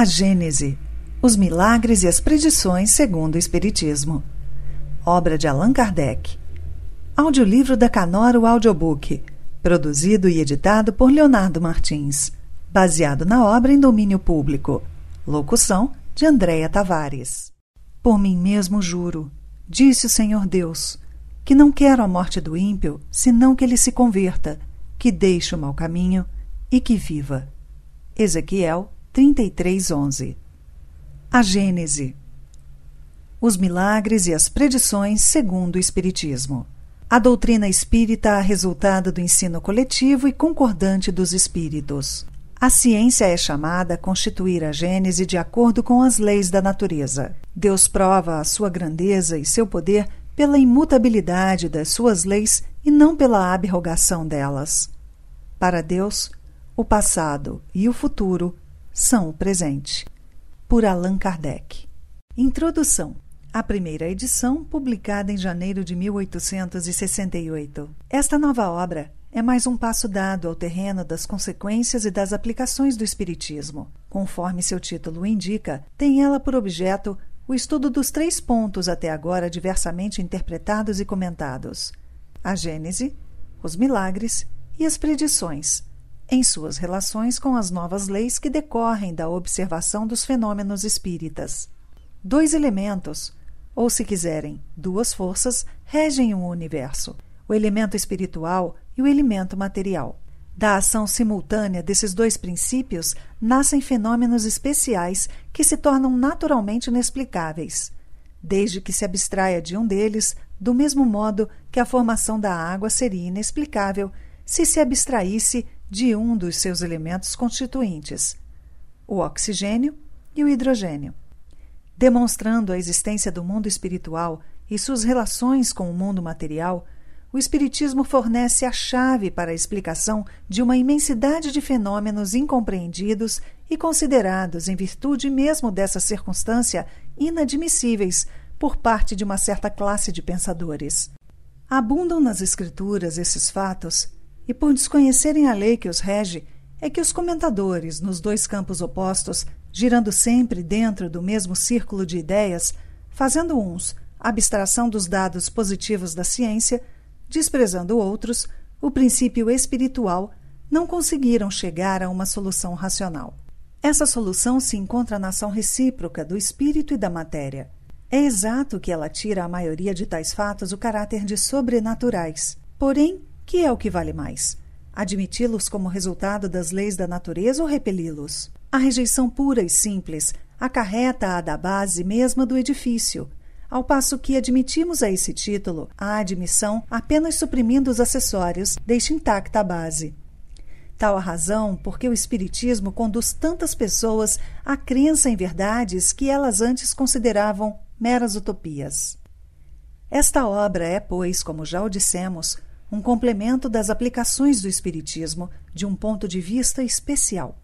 A Gênese, os milagres e as predições segundo o Espiritismo. Obra de Allan Kardec. Audiolivro da Canoro Audiobook, produzido e editado por Leonardo Martins. Baseado na obra em domínio público. Locução de Andréa Tavares. Por mim mesmo juro, disse o Senhor Deus, que não quero a morte do ímpio, senão que ele se converta, que deixe o mau caminho e que viva. Ezequiel 33:11. A Gênese. Os milagres e as predições segundo o espiritismo. A doutrina espírita é resultado do ensino coletivo e concordante dos espíritos. A ciência é chamada a constituir a Gênese de acordo com as leis da natureza. Deus prova a sua grandeza e seu poder pela imutabilidade das suas leis e não pela abrogação delas. Para Deus, o passado e o futuro são o presente. Por Allan Kardec. Introdução. A primeira edição, publicada em janeiro de 1868. Esta nova obra é mais um passo dado ao terreno das consequências e das aplicações do Espiritismo. Conforme seu título indica, tem ela por objeto o estudo dos três pontos até agora diversamente interpretados e comentados: a Gênese, os milagres e as predições em suas relações com as novas leis que decorrem da observação dos fenômenos espíritas. Dois elementos, ou se quiserem, duas forças, regem o um universo: o elemento espiritual e o elemento material. Da ação simultânea desses dois princípios nascem fenômenos especiais que se tornam naturalmente inexplicáveis. Desde que se abstraia de um deles, do mesmo modo que a formação da água seria inexplicável se se abstraísse de um dos seus elementos constituintes, o oxigênio e o hidrogênio, demonstrando a existência do mundo espiritual e suas relações com o mundo material. O Espiritismo fornece a chave para a explicação de uma imensidade de fenômenos incompreendidos e considerados, em virtude mesmo dessa circunstância, inadmissíveis por parte de uma certa classe de pensadores. Abundam nas Escrituras esses fatos e por desconhecerem a lei que os rege, é que os comentadores, nos dois campos opostos, girando sempre dentro do mesmo círculo de ideias, fazendo uns abstração dos dados positivos da ciência, desprezando outros o princípio espiritual, não conseguiram chegar a uma solução racional. Essa solução se encontra na ação recíproca do espírito e da matéria. É exato que ela tira à maioria de tais fatos o caráter de sobrenaturais. Porém, que é o que vale mais? Admiti-los como resultado das leis da natureza ou repeli-los? A rejeição pura e simples acarreta-a da base mesma do edifício, ao passo que admitimos a esse título a admissão apenas suprimindo os acessórios, deixa intacta a base. Tal a razão porque o Espiritismo conduz tantas pessoas à crença em verdades que elas antes consideravam meras utopias. Esta obra é, pois, como já o dissemos, um complemento das aplicações do Espiritismo de um ponto de vista especial.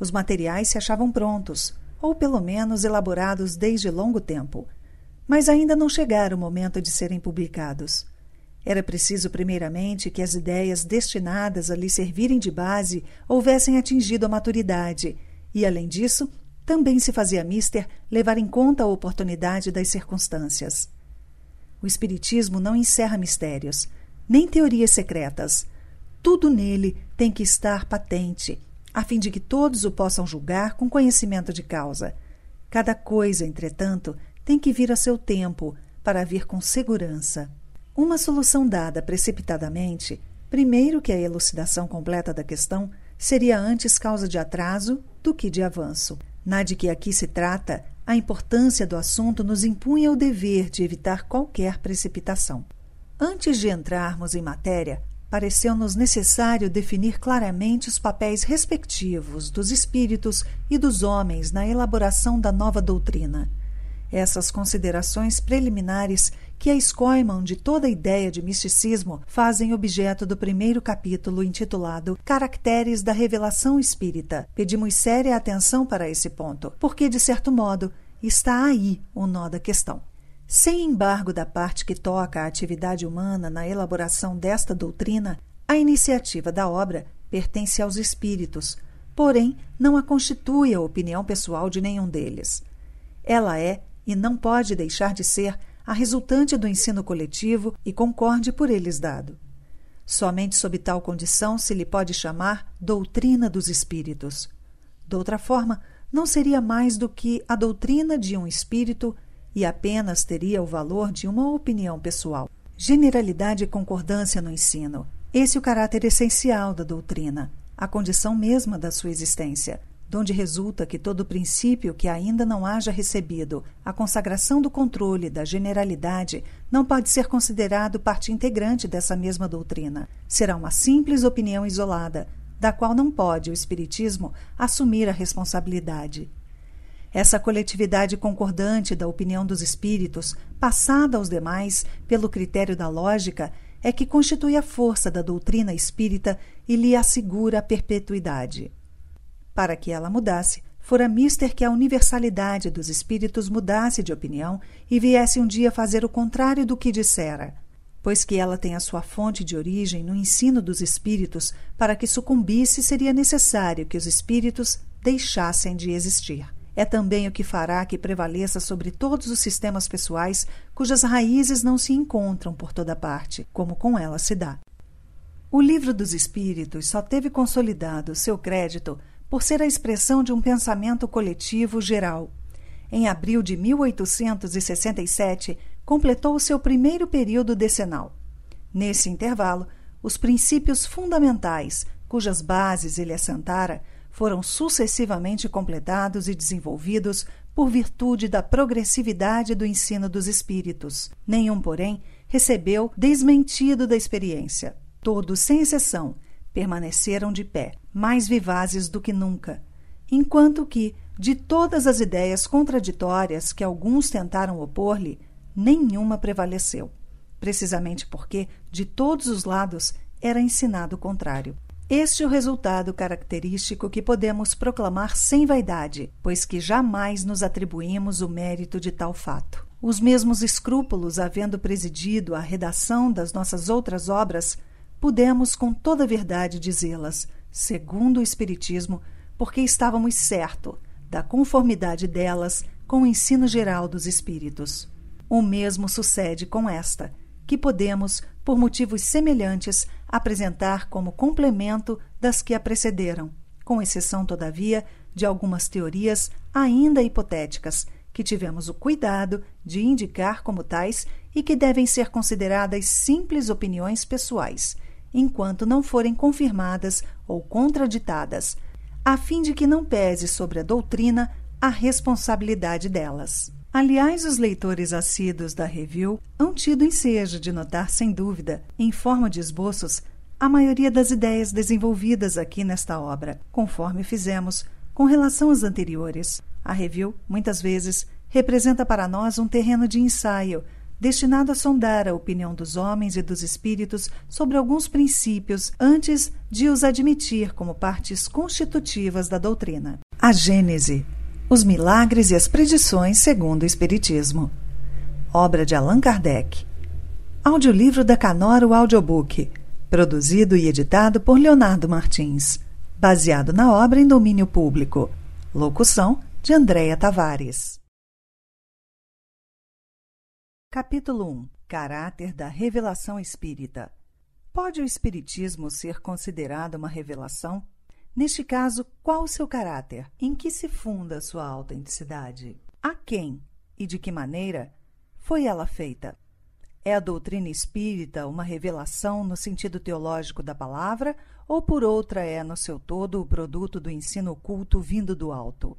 Os materiais se achavam prontos, ou pelo menos elaborados desde longo tempo, mas ainda não chegara o momento de serem publicados. Era preciso, primeiramente, que as ideias destinadas a lhe servirem de base houvessem atingido a maturidade, e, além disso, também se fazia mister levar em conta a oportunidade das circunstâncias. O Espiritismo não encerra mistérios, nem teorias secretas. Tudo nele tem que estar patente, a fim de que todos o possam julgar com conhecimento de causa. Cada coisa, entretanto, tem que vir a seu tempo, para vir com segurança. Uma solução dada precipitadamente, primeiro que a elucidação completa da questão, seria antes causa de atraso do que de avanço. Na de que aqui se trata, a importância do assunto nos impunha o dever de evitar qualquer precipitação. Antes de entrarmos em matéria, pareceu-nos necessário definir claramente os papéis respectivos dos espíritos e dos homens na elaboração da nova doutrina. Essas considerações preliminares que a escoimam de toda ideia de misticismo fazem objeto do primeiro capítulo intitulado Caracteres da Revelação Espírita. Pedimos séria atenção para esse ponto, porque, de certo modo, está aí o nó da questão. Sem embargo da parte que toca à atividade humana na elaboração desta doutrina, a iniciativa da obra pertence aos espíritos, porém não a constitui a opinião pessoal de nenhum deles. Ela é, e não pode deixar de ser, a resultante do ensino coletivo e concorde por eles dado. Somente sob tal condição se lhe pode chamar doutrina dos espíritos. De outra forma, não seria mais do que a doutrina de um espírito e apenas teria o valor de uma opinião pessoal. Generalidade e concordância no ensino. Esse é o caráter essencial da doutrina, a condição mesma da sua existência, donde resulta que todo princípio que ainda não haja recebido a consagração do controle da generalidade não pode ser considerado parte integrante dessa mesma doutrina. Será uma simples opinião isolada, da qual não pode o Espiritismo assumir a responsabilidade. Essa coletividade concordante da opinião dos espíritos, passada aos demais pelo critério da lógica, é que constitui a força da doutrina espírita e lhe assegura a perpetuidade. Para que ela mudasse, fora mister que a universalidade dos espíritos mudasse de opinião e viesse um dia fazer o contrário do que dissera, pois que ela tem a sua fonte de origem no ensino dos espíritos, para que sucumbisse seria necessário que os espíritos deixassem de existir. É também o que fará que prevaleça sobre todos os sistemas pessoais cujas raízes não se encontram por toda parte, como com ela se dá. O Livro dos Espíritos só teve consolidado seu crédito por ser a expressão de um pensamento coletivo geral. Em abril de 1867, completou seu primeiro período decenal. Nesse intervalo, os princípios fundamentais, cujas bases ele assentara, foram sucessivamente completados e desenvolvidos por virtude da progressividade do ensino dos espíritos. Nenhum, porém, recebeu desmentido da experiência. Todos, sem exceção, permaneceram de pé, mais vivazes do que nunca, enquanto que, de todas as ideias contraditórias que alguns tentaram opor-lhe, nenhuma prevaleceu, precisamente porque, de todos os lados, era ensinado o contrário. Este é o resultado característico que podemos proclamar sem vaidade, pois que jamais nos atribuímos o mérito de tal fato. Os mesmos escrúpulos havendo presidido a redação das nossas outras obras, pudemos com toda a verdade dizê-las, segundo o Espiritismo, porque estávamos certo da conformidade delas com o ensino geral dos Espíritos. O mesmo sucede com esta, que podemos, por motivos semelhantes, apresentar como complemento das que a precederam, com exceção, todavia, de algumas teorias ainda hipotéticas, que tivemos o cuidado de indicar como tais e que devem ser consideradas simples opiniões pessoais, enquanto não forem confirmadas ou contraditadas, a fim de que não pese sobre a doutrina a responsabilidade delas. Aliás, os leitores assíduos da review hão tido ensejo de notar, sem dúvida, em forma de esboços, a maioria das ideias desenvolvidas aqui nesta obra, conforme fizemos com relação às anteriores. A review, muitas vezes, representa para nós um terreno de ensaio destinado a sondar a opinião dos homens e dos espíritos sobre alguns princípios antes de os admitir como partes constitutivas da doutrina. A Gênese os Milagres e as Predições segundo o Espiritismo. Obra de Allan Kardec. Audiolivro da Canoro Audiobook. Produzido e editado por Leonardo Martins. Baseado na obra em domínio público. Locução de Andréa Tavares. Capítulo 1 Caráter da Revelação Espírita. Pode o Espiritismo ser considerado uma revelação? Neste caso, qual o seu caráter? Em que se funda sua autenticidade? A quem e de que maneira foi ela feita? É a doutrina espírita uma revelação no sentido teológico da palavra ou por outra é no seu todo o produto do ensino oculto vindo do alto?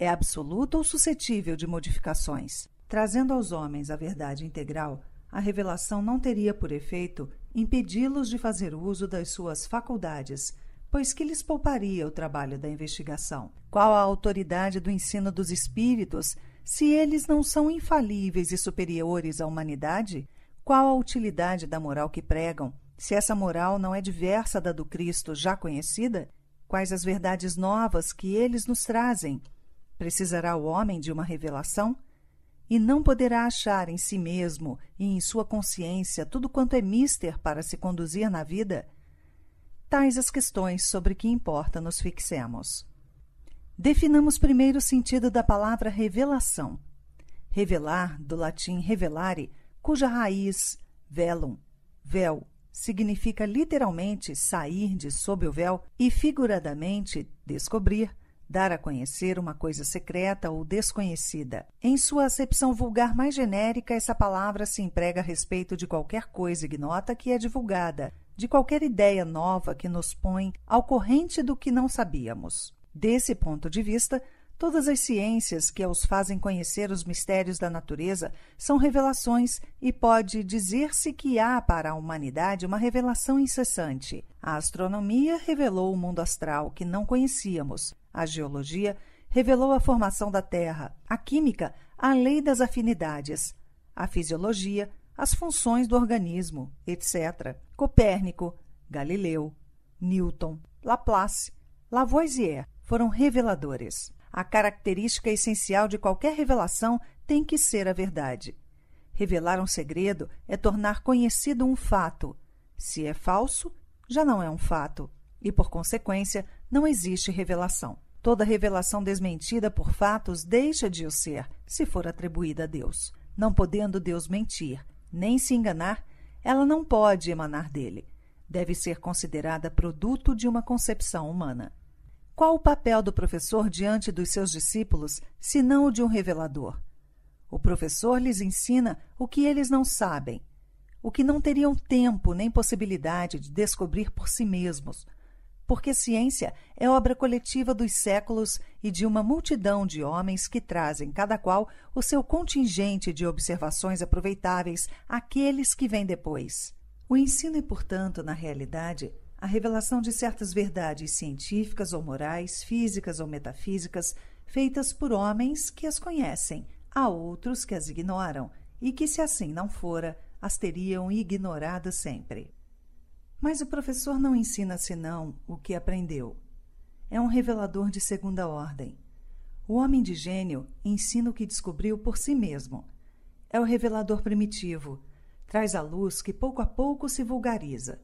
É absoluta ou suscetível de modificações? Trazendo aos homens a verdade integral, a revelação não teria por efeito impedi-los de fazer uso das suas faculdades pois que lhes pouparia o trabalho da investigação? Qual a autoridade do ensino dos espíritos se eles não são infalíveis e superiores à humanidade? Qual a utilidade da moral que pregam, se essa moral não é diversa da do Cristo já conhecida? Quais as verdades novas que eles nos trazem? Precisará o homem de uma revelação? E não poderá achar em si mesmo e em sua consciência tudo quanto é mister para se conduzir na vida? tais as questões sobre que importa nos fixemos. Definamos primeiro o sentido da palavra revelação. Revelar, do latim revelare, cuja raiz, velum, véu, significa literalmente sair de sob o véu e figuradamente descobrir, dar a conhecer uma coisa secreta ou desconhecida. Em sua acepção vulgar mais genérica, essa palavra se emprega a respeito de qualquer coisa ignota que é divulgada, de qualquer ideia nova que nos põe ao corrente do que não sabíamos. Desse ponto de vista, Todas as ciências que os fazem conhecer os mistérios da natureza são revelações e pode dizer-se que há para a humanidade uma revelação incessante. A astronomia revelou o mundo astral que não conhecíamos. A geologia revelou a formação da Terra. A química, a lei das afinidades. A fisiologia as funções do organismo, etc. Copérnico, Galileu, Newton, Laplace, Lavoisier foram reveladores. A característica essencial de qualquer revelação tem que ser a verdade. Revelar um segredo é tornar conhecido um fato. Se é falso, já não é um fato, e por consequência, não existe revelação. Toda revelação desmentida por fatos deixa de o ser, se for atribuída a Deus. Não podendo Deus mentir, nem se enganar, ela não pode emanar dele. Deve ser considerada produto de uma concepção humana. Qual o papel do professor diante dos seus discípulos, se não o de um revelador? O professor lhes ensina o que eles não sabem, o que não teriam tempo nem possibilidade de descobrir por si mesmos porque ciência é obra coletiva dos séculos e de uma multidão de homens que trazem, cada qual, o seu contingente de observações aproveitáveis àqueles que vêm depois. O ensino é, portanto, na realidade, a revelação de certas verdades científicas ou morais, físicas ou metafísicas, feitas por homens que as conhecem, a outros que as ignoram, e que, se assim não fora, as teriam ignorado sempre. Mas o professor não ensina senão o que aprendeu. É um revelador de segunda ordem. O homem de gênio ensina o que descobriu por si mesmo. É o revelador primitivo. Traz à luz que pouco a pouco se vulgariza.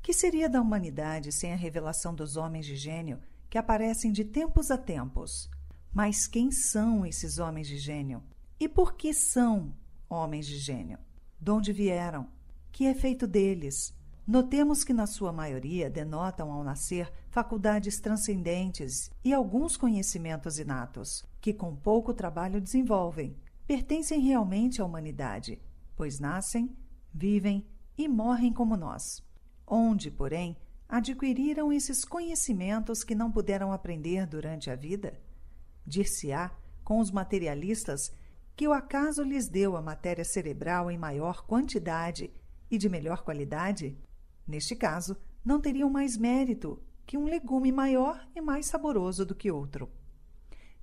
Que seria da humanidade sem a revelação dos homens de gênio que aparecem de tempos a tempos? Mas quem são esses homens de gênio? E por que são homens de gênio? De onde vieram? Que é feito deles? Notemos que, na sua maioria, denotam ao nascer faculdades transcendentes e alguns conhecimentos inatos, que com pouco trabalho desenvolvem, pertencem realmente à humanidade, pois nascem, vivem e morrem como nós. Onde, porém, adquiriram esses conhecimentos que não puderam aprender durante a vida? Dir-se-á, com os materialistas, que o acaso lhes deu a matéria cerebral em maior quantidade e de melhor qualidade? Neste caso, não teriam mais mérito que um legume maior e mais saboroso do que outro.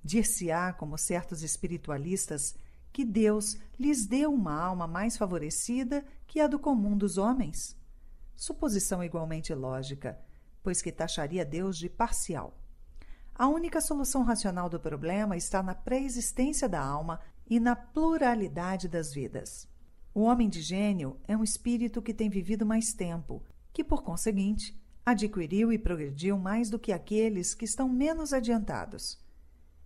Dir-se-á, como certos espiritualistas, que Deus lhes deu uma alma mais favorecida que a do comum dos homens? Suposição igualmente lógica, pois que taxaria Deus de parcial. A única solução racional do problema está na pré-existência da alma e na pluralidade das vidas. O homem de gênio é um espírito que tem vivido mais tempo que, por conseguinte, adquiriu e progrediu mais do que aqueles que estão menos adiantados.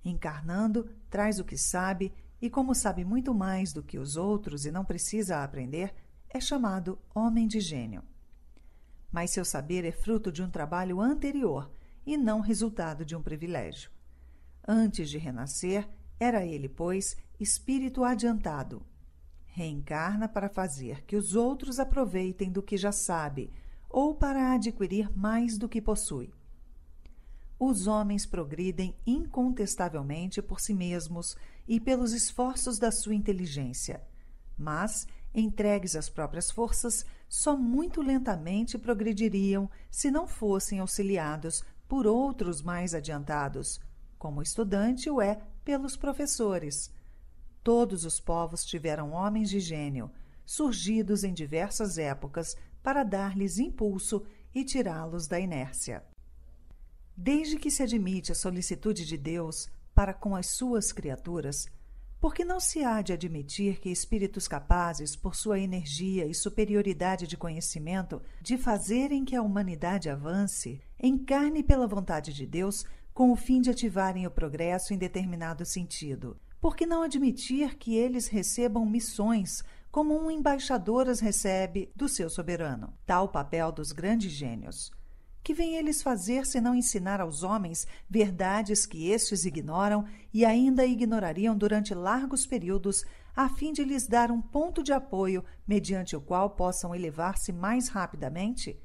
Encarnando, traz o que sabe, e como sabe muito mais do que os outros e não precisa aprender, é chamado homem de gênio. Mas seu saber é fruto de um trabalho anterior e não resultado de um privilégio. Antes de renascer, era ele, pois, espírito adiantado. Reencarna para fazer que os outros aproveitem do que já sabe ou para adquirir mais do que possui. Os homens progridem incontestavelmente por si mesmos e pelos esforços da sua inteligência, mas, entregues às próprias forças, só muito lentamente progrediriam se não fossem auxiliados por outros mais adiantados, como o estudante o é pelos professores. Todos os povos tiveram homens de gênio, surgidos em diversas épocas para dar-lhes impulso e tirá-los da inércia. Desde que se admite a solicitude de Deus para com as suas criaturas, porque não se há de admitir que espíritos capazes, por sua energia e superioridade de conhecimento, de fazerem que a humanidade avance, encarne pela vontade de Deus com o fim de ativarem o progresso em determinado sentido? Por que não admitir que eles recebam missões como um embaixador as recebe do seu soberano. Tal o papel dos grandes gênios. Que vem eles fazer se não ensinar aos homens verdades que estes ignoram e ainda ignorariam durante largos períodos, a fim de lhes dar um ponto de apoio mediante o qual possam elevar-se mais rapidamente?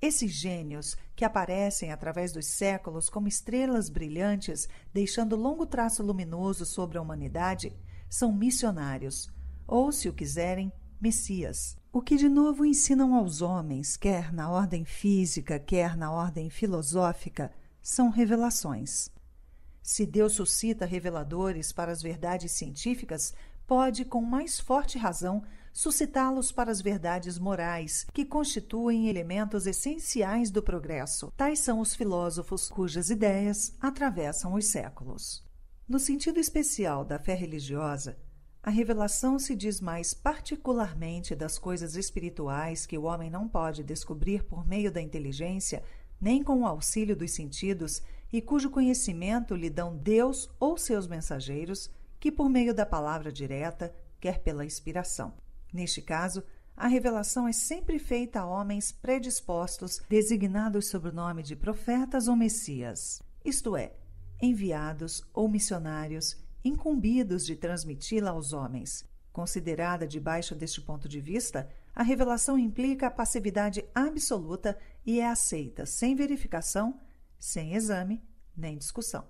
Esses gênios, que aparecem através dos séculos como estrelas brilhantes, deixando longo traço luminoso sobre a humanidade, são missionários ou, se o quiserem, Messias. O que de novo ensinam aos homens, quer na ordem física, quer na ordem filosófica, são revelações. Se Deus suscita reveladores para as verdades científicas, pode, com mais forte razão, suscitá-los para as verdades morais, que constituem elementos essenciais do progresso. Tais são os filósofos cujas ideias atravessam os séculos. No sentido especial da fé religiosa, a revelação se diz mais particularmente das coisas espirituais que o homem não pode descobrir por meio da inteligência, nem com o auxílio dos sentidos, e cujo conhecimento lhe dão Deus ou seus mensageiros, que por meio da palavra direta, quer pela inspiração. Neste caso, a revelação é sempre feita a homens predispostos, designados sob o nome de profetas ou messias, isto é, enviados ou missionários incumbidos de transmiti-la aos homens. Considerada debaixo deste ponto de vista, a revelação implica a passividade absoluta e é aceita sem verificação, sem exame nem discussão.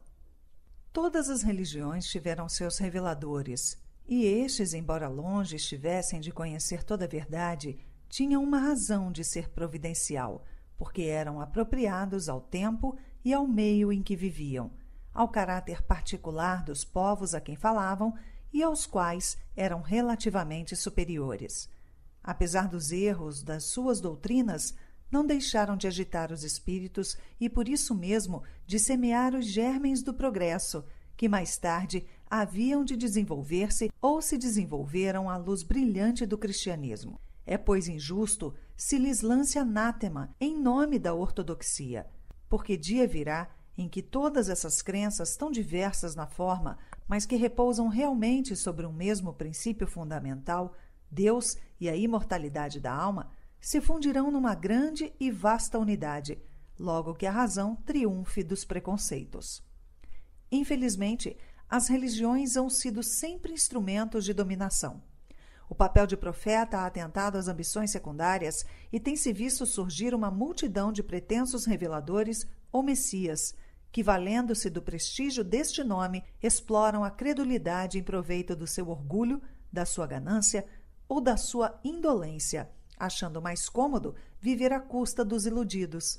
Todas as religiões tiveram seus reveladores, e estes, embora longe estivessem de conhecer toda a verdade, tinham uma razão de ser providencial, porque eram apropriados ao tempo e ao meio em que viviam ao caráter particular dos povos a quem falavam e aos quais eram relativamente superiores. Apesar dos erros das suas doutrinas, não deixaram de agitar os espíritos e, por isso mesmo, de semear os germens do progresso, que mais tarde haviam de desenvolver-se ou se desenvolveram à luz brilhante do cristianismo. É, pois, injusto se lhes lance anátema em nome da ortodoxia, porque dia virá em que todas essas crenças, tão diversas na forma, mas que repousam realmente sobre um mesmo princípio fundamental, Deus e a imortalidade da alma, se fundirão numa grande e vasta unidade, logo que a razão triunfe dos preconceitos. Infelizmente, as religiões hão sido sempre instrumentos de dominação. O papel de profeta há atentado às ambições secundárias e tem se visto surgir uma multidão de pretensos reveladores ou messias, que, valendo-se do prestígio deste nome, exploram a credulidade em proveito do seu orgulho, da sua ganância ou da sua indolência, achando mais cômodo viver à custa dos iludidos.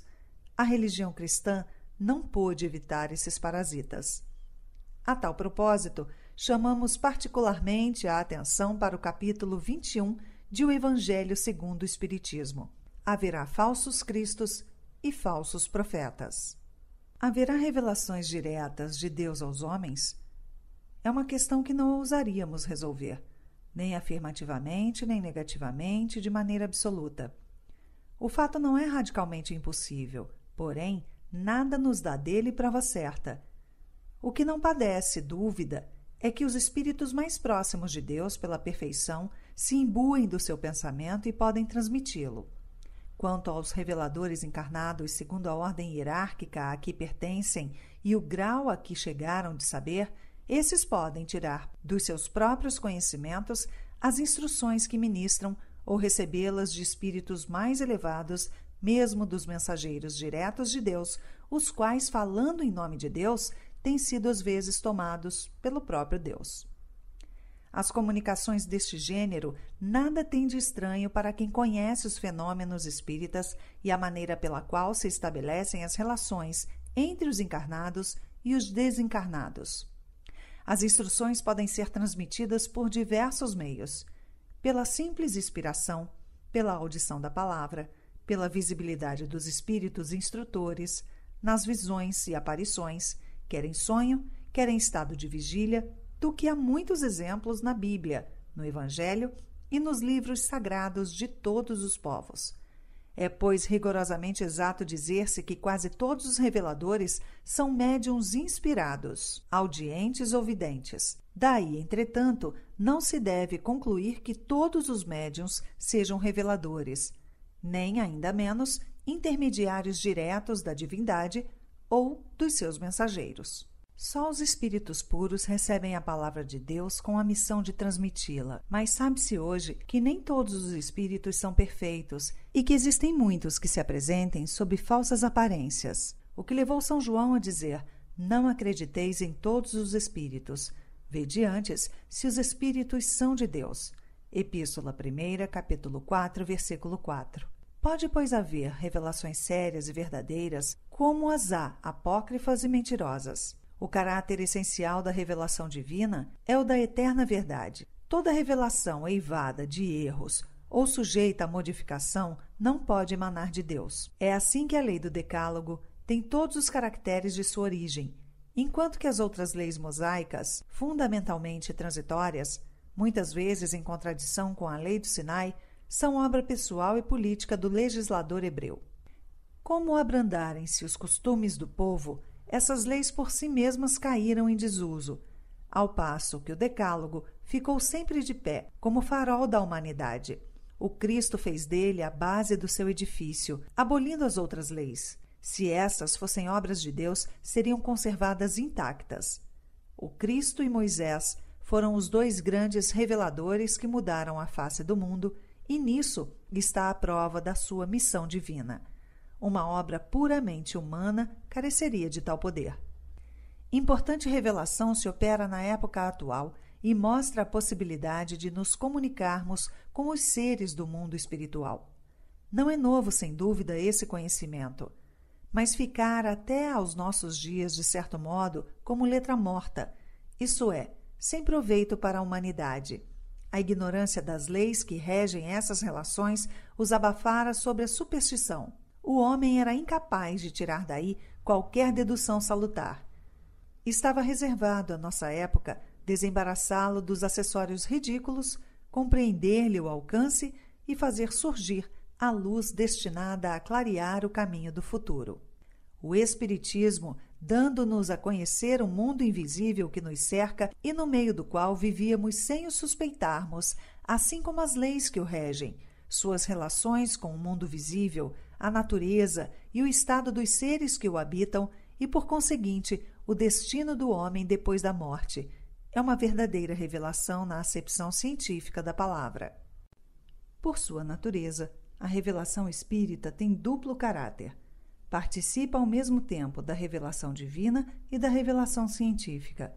A religião cristã não pôde evitar esses parasitas. A tal propósito, chamamos particularmente a atenção para o capítulo 21 de O Evangelho segundo o Espiritismo. Haverá falsos cristos e falsos profetas. Haverá revelações diretas de Deus aos homens? É uma questão que não ousaríamos resolver, nem afirmativamente, nem negativamente, de maneira absoluta. O fato não é radicalmente impossível, porém, nada nos dá dele prova certa. O que não padece dúvida é que os espíritos mais próximos de Deus, pela perfeição, se imbuem do seu pensamento e podem transmiti-lo. Quanto aos reveladores encarnados segundo a ordem hierárquica a que pertencem e o grau a que chegaram de saber, esses podem tirar dos seus próprios conhecimentos as instruções que ministram ou recebê-las de espíritos mais elevados, mesmo dos mensageiros diretos de Deus, os quais, falando em nome de Deus, têm sido às vezes tomados pelo próprio Deus. As comunicações deste gênero nada tem de estranho para quem conhece os fenômenos espíritas e a maneira pela qual se estabelecem as relações entre os encarnados e os desencarnados. As instruções podem ser transmitidas por diversos meios: pela simples inspiração, pela audição da palavra, pela visibilidade dos espíritos instrutores, nas visões e aparições, quer em sonho, quer em estado de vigília do que há muitos exemplos na Bíblia, no Evangelho e nos livros sagrados de todos os povos. É, pois, rigorosamente exato dizer-se que quase todos os reveladores são médiums inspirados, audientes ou videntes. Daí, entretanto, não se deve concluir que todos os médiums sejam reveladores, nem ainda menos intermediários diretos da divindade ou dos seus mensageiros. Só os espíritos puros recebem a palavra de Deus com a missão de transmiti-la, mas sabe-se hoje que nem todos os espíritos são perfeitos e que existem muitos que se apresentem sob falsas aparências. O que levou São João a dizer: Não acrediteis em todos os espíritos. Vede antes se os espíritos são de Deus. Epístola 1, capítulo 4, versículo 4. Pode, pois, haver revelações sérias e verdadeiras, como as há apócrifas e mentirosas. O caráter essencial da revelação divina é o da eterna verdade. Toda revelação eivada de erros ou sujeita a modificação não pode emanar de Deus. É assim que a lei do Decálogo tem todos os caracteres de sua origem, enquanto que as outras leis mosaicas, fundamentalmente transitórias, muitas vezes em contradição com a lei do Sinai, são obra pessoal e política do legislador hebreu. Como abrandarem-se os costumes do povo, essas leis por si mesmas caíram em desuso, ao passo que o Decálogo ficou sempre de pé, como farol da humanidade. O Cristo fez dele a base do seu edifício, abolindo as outras leis. Se essas fossem obras de Deus, seriam conservadas intactas. O Cristo e Moisés foram os dois grandes reveladores que mudaram a face do mundo, e nisso está a prova da sua missão divina. Uma obra puramente humana careceria de tal poder. Importante revelação se opera na época atual e mostra a possibilidade de nos comunicarmos com os seres do mundo espiritual. Não é novo, sem dúvida, esse conhecimento, mas ficar até aos nossos dias, de certo modo, como letra morta, isso é, sem proveito para a humanidade. A ignorância das leis que regem essas relações os abafara sobre a superstição o homem era incapaz de tirar daí qualquer dedução salutar. Estava reservado à nossa época desembaraçá-lo dos acessórios ridículos, compreender-lhe o alcance e fazer surgir a luz destinada a clarear o caminho do futuro. O Espiritismo, dando-nos a conhecer o mundo invisível que nos cerca e no meio do qual vivíamos sem o suspeitarmos, assim como as leis que o regem, suas relações com o mundo visível, a natureza e o estado dos seres que o habitam e, por conseguinte, o destino do homem depois da morte. É uma verdadeira revelação na acepção científica da palavra. Por sua natureza, a revelação espírita tem duplo caráter. Participa ao mesmo tempo da revelação divina e da revelação científica.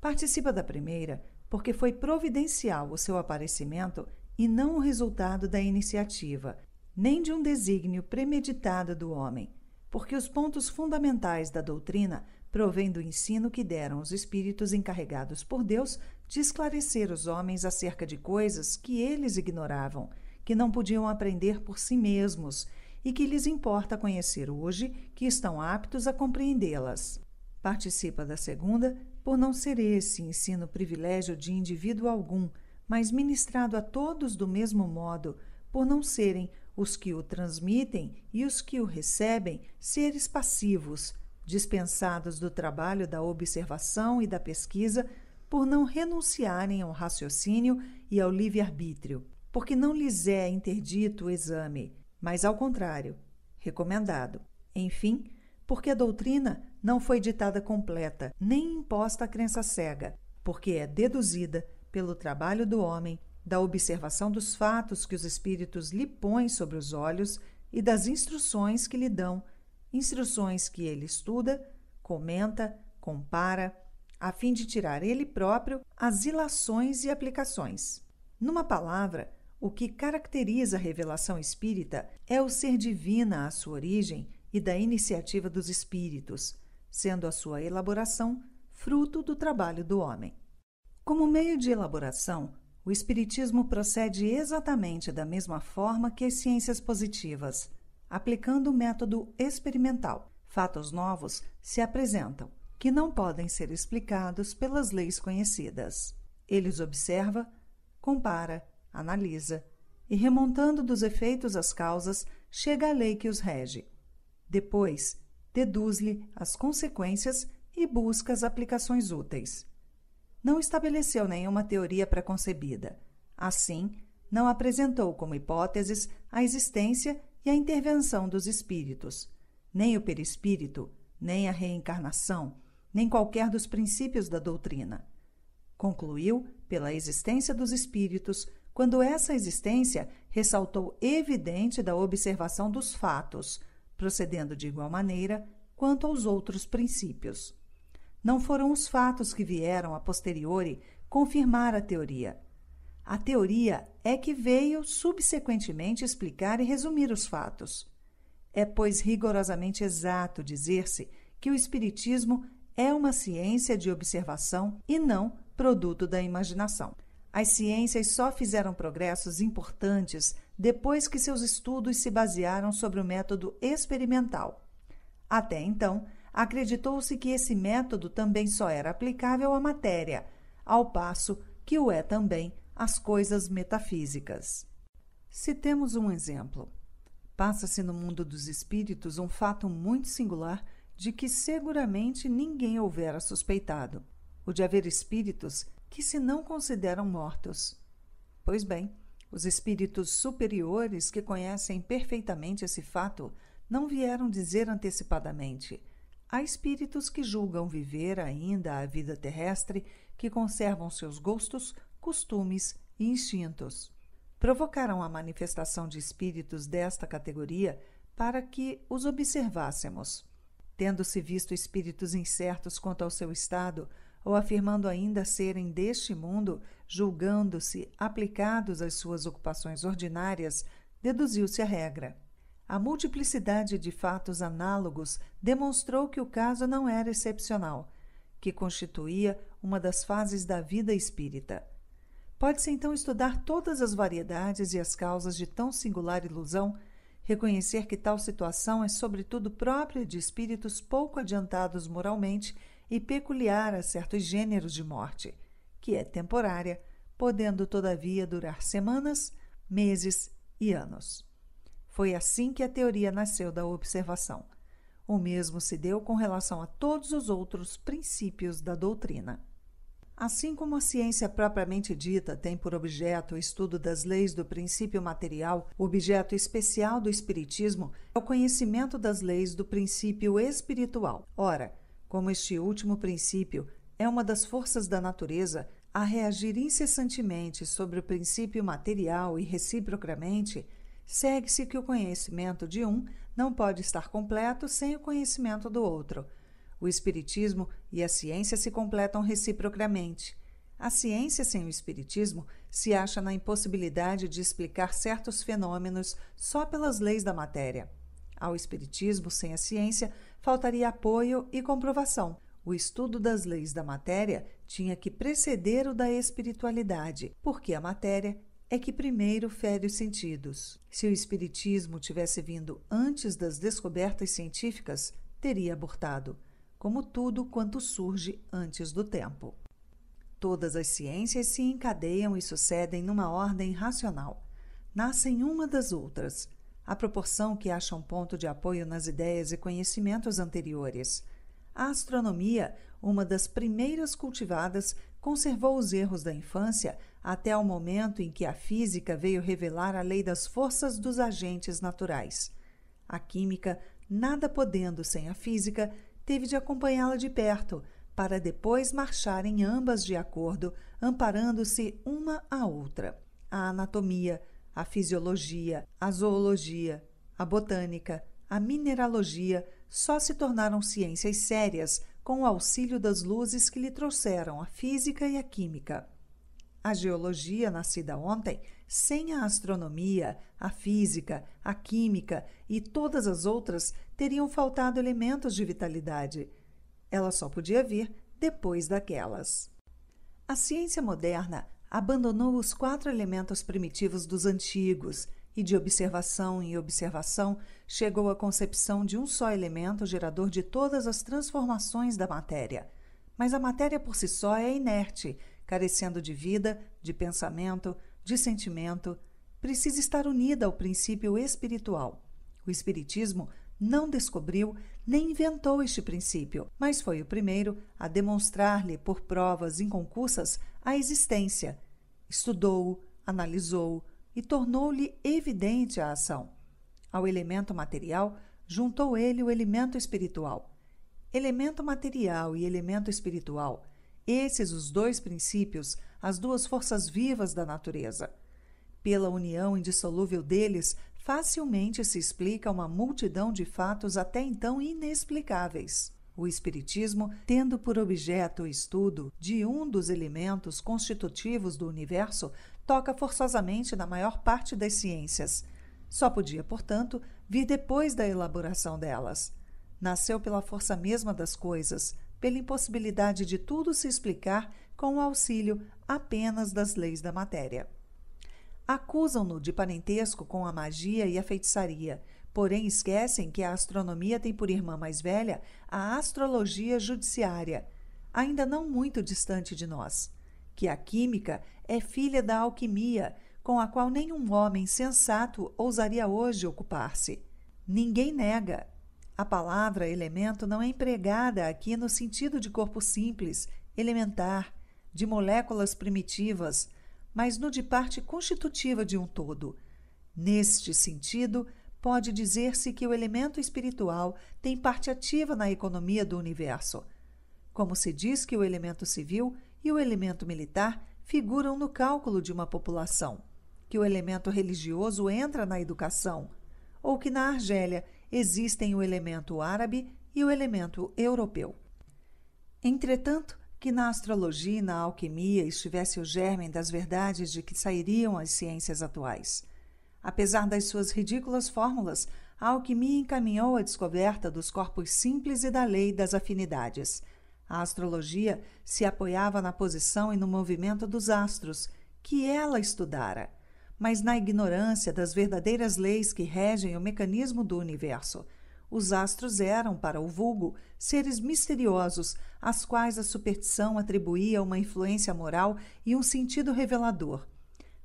Participa da primeira porque foi providencial o seu aparecimento e não o resultado da iniciativa, nem de um desígnio premeditado do homem, porque os pontos fundamentais da doutrina provém do ensino que deram os espíritos encarregados por Deus de esclarecer os homens acerca de coisas que eles ignoravam, que não podiam aprender por si mesmos e que lhes importa conhecer hoje, que estão aptos a compreendê-las. Participa da segunda, por não ser esse ensino privilégio de indivíduo algum, mas ministrado a todos do mesmo modo, por não serem os que o transmitem e os que o recebem, seres passivos, dispensados do trabalho da observação e da pesquisa por não renunciarem ao raciocínio e ao livre-arbítrio, porque não lhes é interdito o exame, mas ao contrário, recomendado. Enfim, porque a doutrina não foi ditada completa, nem imposta à crença cega, porque é deduzida pelo trabalho do homem da observação dos fatos que os espíritos lhe põem sobre os olhos e das instruções que lhe dão, instruções que ele estuda, comenta, compara, a fim de tirar ele próprio as ilações e aplicações. Numa palavra, o que caracteriza a revelação espírita é o ser divina à sua origem e da iniciativa dos espíritos, sendo a sua elaboração fruto do trabalho do homem. Como meio de elaboração, o Espiritismo procede exatamente da mesma forma que as ciências positivas, aplicando o método experimental. Fatos novos se apresentam, que não podem ser explicados pelas leis conhecidas. Ele os observa, compara, analisa e, remontando dos efeitos às causas, chega à lei que os rege. Depois, deduz-lhe as consequências e busca as aplicações úteis não estabeleceu nenhuma teoria preconcebida. Assim, não apresentou como hipóteses a existência e a intervenção dos espíritos, nem o perispírito, nem a reencarnação, nem qualquer dos princípios da doutrina. Concluiu pela existência dos espíritos quando essa existência ressaltou evidente da observação dos fatos, procedendo de igual maneira quanto aos outros princípios. Não foram os fatos que vieram a posteriori confirmar a teoria. A teoria é que veio subsequentemente explicar e resumir os fatos. É, pois, rigorosamente exato dizer-se que o Espiritismo é uma ciência de observação e não produto da imaginação. As ciências só fizeram progressos importantes depois que seus estudos se basearam sobre o método experimental. Até então, acreditou-se que esse método também só era aplicável à matéria, ao passo que o é também às coisas metafísicas. Citemos um exemplo. Passa-se no mundo dos espíritos um fato muito singular de que seguramente ninguém houvera suspeitado: o de haver espíritos que se não consideram mortos. Pois bem, os espíritos superiores que conhecem perfeitamente esse fato não vieram dizer antecipadamente: há espíritos que julgam viver ainda a vida terrestre, que conservam seus gostos, costumes e instintos. Provocaram a manifestação de espíritos desta categoria para que os observássemos. Tendo-se visto espíritos incertos quanto ao seu estado, ou afirmando ainda serem deste mundo, julgando-se aplicados às suas ocupações ordinárias, deduziu-se a regra. A multiplicidade de fatos análogos demonstrou que o caso não era excepcional, que constituía uma das fases da vida espírita. Pode-se então estudar todas as variedades e as causas de tão singular ilusão, reconhecer que tal situação é sobretudo própria de espíritos pouco adiantados moralmente e peculiar a certos gêneros de morte, que é temporária, podendo todavia durar semanas, meses e anos. Foi assim que a teoria nasceu da observação. O mesmo se deu com relação a todos os outros princípios da doutrina. Assim como a ciência propriamente dita tem por objeto o estudo das leis do princípio material, o objeto especial do Espiritismo é o conhecimento das leis do princípio espiritual. Ora, como este último princípio é uma das forças da natureza a reagir incessantemente sobre o princípio material e reciprocamente, segue-se que o conhecimento de um não pode estar completo sem o conhecimento do outro. O Espiritismo e a ciência se completam reciprocamente. A ciência sem o Espiritismo se acha na impossibilidade de explicar certos fenômenos só pelas leis da matéria. Ao Espiritismo sem a ciência faltaria apoio e comprovação. O estudo das leis da matéria tinha que preceder o da espiritualidade, porque a matéria é que primeiro fere os sentidos. Se o Espiritismo tivesse vindo antes das descobertas científicas, teria abortado, como tudo quanto surge antes do tempo. Todas as ciências se encadeiam e sucedem numa ordem racional. Nascem uma das outras, à proporção que acham ponto de apoio nas ideias e conhecimentos anteriores. A astronomia, uma das primeiras cultivadas, conservou os erros da infância até ao momento em que a física veio revelar a lei das forças dos agentes naturais. A química, nada podendo sem a física, teve de acompanhá-la de perto, para depois marcharem ambas de acordo, amparando-se uma à outra. A anatomia, a fisiologia, a zoologia, a botânica, a mineralogia só se tornaram ciências sérias com o auxílio das luzes que lhe trouxeram a física e a química. A geologia nascida ontem, sem a astronomia, a física, a química e todas as outras, teriam faltado elementos de vitalidade. Ela só podia vir depois daquelas. A ciência moderna abandonou os quatro elementos primitivos dos antigos e de observação em observação, chegou à concepção de um só elemento gerador de todas as transformações da matéria. Mas a matéria por si só é inerte, carecendo de vida, de pensamento, de sentimento. Precisa estar unida ao princípio espiritual. O Espiritismo não descobriu nem inventou este princípio, mas foi o primeiro a demonstrar-lhe por provas inconcursas a existência. Estudou-o, analisou-o, e tornou-lhe evidente a ação. Ao elemento material, juntou ele o elemento espiritual. Elemento material e elemento espiritual, esses os dois princípios, as duas forças vivas da natureza. Pela união indissolúvel deles, facilmente se explica uma multidão de fatos até então inexplicáveis. O Espiritismo, tendo por objeto o estudo de um dos elementos constitutivos do universo, toca forçosamente na maior parte das ciências. Só podia, portanto, vir depois da elaboração delas. Nasceu pela força mesma das coisas, pela impossibilidade de tudo se explicar com o auxílio apenas das leis da matéria. Acusam-no de parentesco com a magia e a feitiçaria, porém esquecem que a astronomia tem por irmã mais velha a astrologia judiciária, ainda não muito distante de nós que a química é filha da alquimia, com a qual nenhum homem sensato ousaria hoje ocupar-se. Ninguém nega. A palavra elemento não é empregada aqui no sentido de corpo simples, elementar, de moléculas primitivas, mas no de parte constitutiva de um todo. Neste sentido, pode dizer-se que o elemento espiritual tem parte ativa na economia do universo. Como se diz que o elemento civil e o elemento militar figuram no cálculo de uma população, que o elemento religioso entra na educação, ou que na Argélia existem o elemento árabe e o elemento europeu. Entretanto, que na astrologia e na alquimia estivesse o germe das verdades de que sairiam as ciências atuais. Apesar das suas ridículas fórmulas, a alquimia encaminhou a descoberta dos corpos simples e da lei das afinidades. A astrologia se apoiava na posição e no movimento dos astros, que ela estudara, mas na ignorância das verdadeiras leis que regem o mecanismo do universo. Os astros eram, para o vulgo, seres misteriosos, às quais a superstição atribuía uma influência moral e um sentido revelador.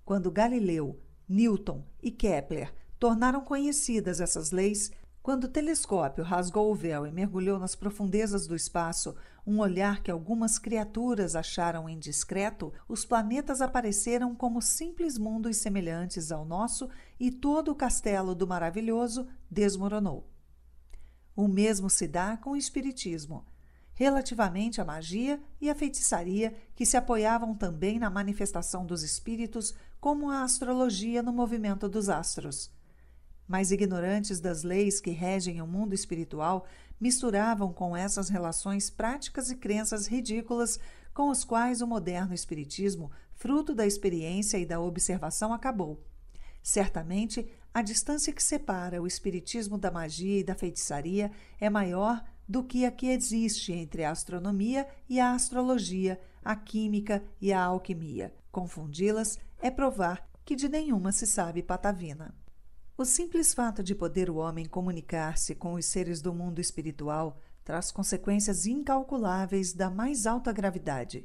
Quando Galileu, Newton e Kepler tornaram conhecidas essas leis, quando o telescópio rasgou o véu e mergulhou nas profundezas do espaço, um olhar que algumas criaturas acharam indiscreto, os planetas apareceram como simples mundos semelhantes ao nosso e todo o castelo do maravilhoso desmoronou. O mesmo se dá com o espiritismo, relativamente à magia e à feitiçaria, que se apoiavam também na manifestação dos espíritos, como a astrologia no movimento dos astros mas ignorantes das leis que regem o mundo espiritual, misturavam com essas relações práticas e crenças ridículas com as quais o moderno espiritismo, fruto da experiência e da observação, acabou. Certamente, a distância que separa o espiritismo da magia e da feitiçaria é maior do que a que existe entre a astronomia e a astrologia, a química e a alquimia. Confundi-las é provar que de nenhuma se sabe patavina. O simples fato de poder o homem comunicar-se com os seres do mundo espiritual traz consequências incalculáveis da mais alta gravidade.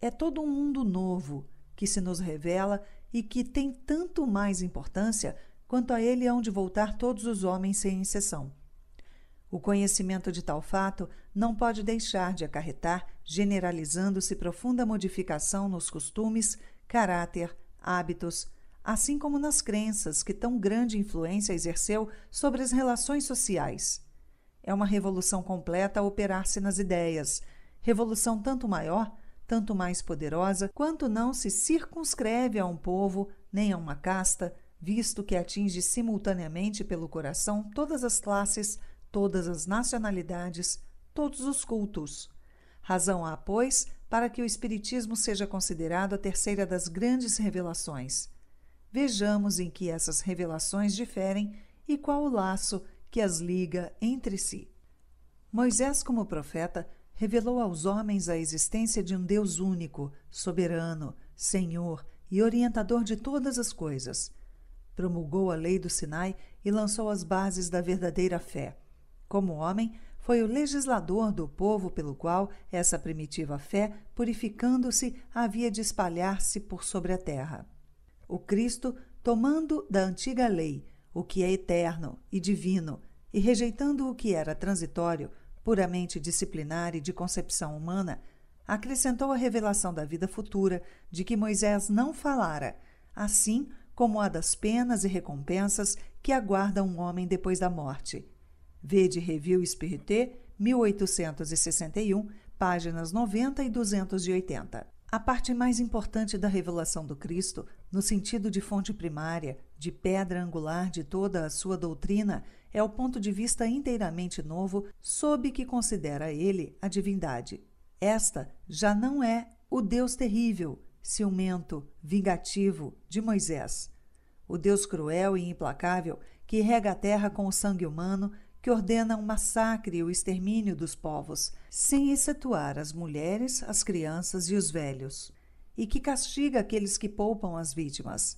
É todo um mundo novo que se nos revela e que tem tanto mais importância quanto a ele hão de voltar todos os homens sem exceção. O conhecimento de tal fato não pode deixar de acarretar, generalizando-se profunda modificação nos costumes, caráter, hábitos, assim como nas crenças que tão grande influência exerceu sobre as relações sociais. É uma revolução completa a operar-se nas ideias, revolução tanto maior, tanto mais poderosa, quanto não se circunscreve a um povo nem a uma casta, visto que atinge simultaneamente pelo coração todas as classes, todas as nacionalidades, todos os cultos. Razão há, pois, para que o Espiritismo seja considerado a terceira das grandes revelações. Vejamos em que essas revelações diferem e qual o laço que as liga entre si. Moisés, como profeta, revelou aos homens a existência de um Deus único, soberano, Senhor e orientador de todas as coisas. Promulgou a lei do Sinai e lançou as bases da verdadeira fé. Como homem, foi o legislador do povo pelo qual essa primitiva fé, purificando-se, havia de espalhar-se por sobre a terra o Cristo tomando da antiga lei o que é eterno e divino e rejeitando o que era transitório, puramente disciplinar e de concepção humana, acrescentou a revelação da vida futura de que Moisés não falara, assim como a das penas e recompensas que aguarda um homem depois da morte. Vede Review Spirité, 1861, páginas 90 e 280. A parte mais importante da revelação do Cristo no sentido de fonte primária, de pedra angular de toda a sua doutrina, é o ponto de vista inteiramente novo sob que considera ele a divindade. Esta já não é o Deus terrível, ciumento, vingativo de Moisés. O Deus cruel e implacável que rega a terra com o sangue humano, que ordena o um massacre e o extermínio dos povos, sem excetuar as mulheres, as crianças e os velhos e que castiga aqueles que poupam as vítimas.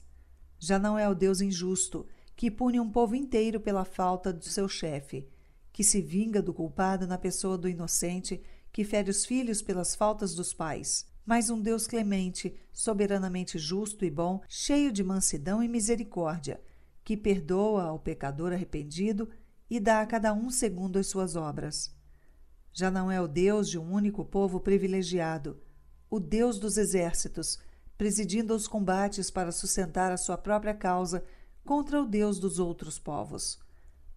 Já não é o Deus injusto, que pune um povo inteiro pela falta do seu chefe, que se vinga do culpado na pessoa do inocente, que fere os filhos pelas faltas dos pais. Mas um Deus clemente, soberanamente justo e bom, cheio de mansidão e misericórdia, que perdoa ao pecador arrependido e dá a cada um segundo as suas obras. Já não é o Deus de um único povo privilegiado, o Deus dos exércitos, presidindo os combates para sustentar a sua própria causa contra o Deus dos outros povos.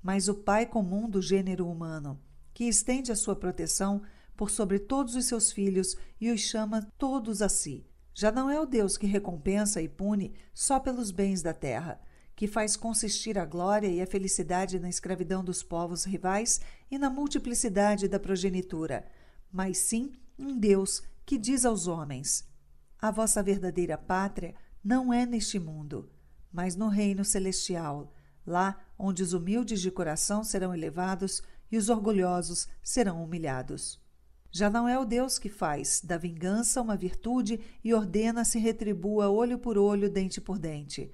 Mas o Pai comum do gênero humano, que estende a sua proteção por sobre todos os seus filhos e os chama todos a si. Já não é o Deus que recompensa e pune só pelos bens da terra, que faz consistir a glória e a felicidade na escravidão dos povos rivais e na multiplicidade da progenitura, mas sim um Deus que diz aos homens: A vossa verdadeira pátria não é neste mundo, mas no reino celestial, lá onde os humildes de coração serão elevados e os orgulhosos serão humilhados. Já não é o Deus que faz da vingança uma virtude e ordena se retribua olho por olho, dente por dente,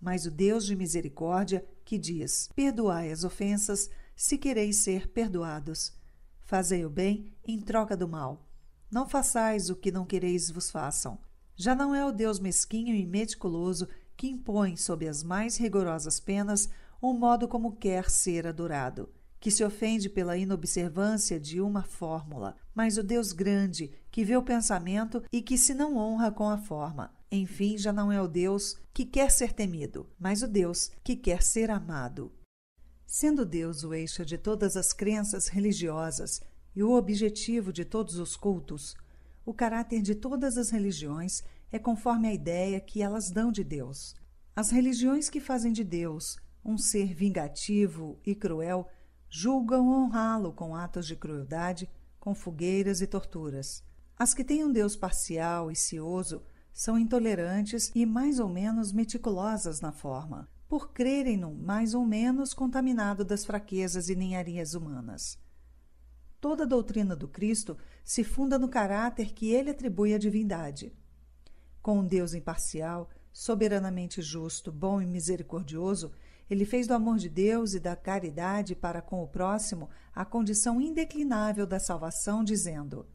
mas o Deus de misericórdia que diz: Perdoai as ofensas, se quereis ser perdoados. Fazei o bem em troca do mal não façais o que não quereis vos façam. Já não é o Deus mesquinho e meticuloso que impõe, sob as mais rigorosas penas, um modo como quer ser adorado, que se ofende pela inobservância de uma fórmula, mas o Deus grande, que vê o pensamento e que se não honra com a forma. Enfim, já não é o Deus que quer ser temido, mas o Deus que quer ser amado. Sendo Deus o eixo de todas as crenças religiosas, e o objetivo de todos os cultos, o caráter de todas as religiões é conforme a ideia que elas dão de Deus. As religiões que fazem de Deus um ser vingativo e cruel julgam honrá-lo com atos de crueldade, com fogueiras e torturas. As que têm um Deus parcial e cioso são intolerantes e mais ou menos meticulosas na forma, por crerem no mais ou menos contaminado das fraquezas e ninharias humanas. Toda a doutrina do Cristo se funda no caráter que ele atribui à divindade. Com um Deus imparcial, soberanamente justo, bom e misericordioso, ele fez do amor de Deus e da caridade para com o próximo a condição indeclinável da salvação, dizendo: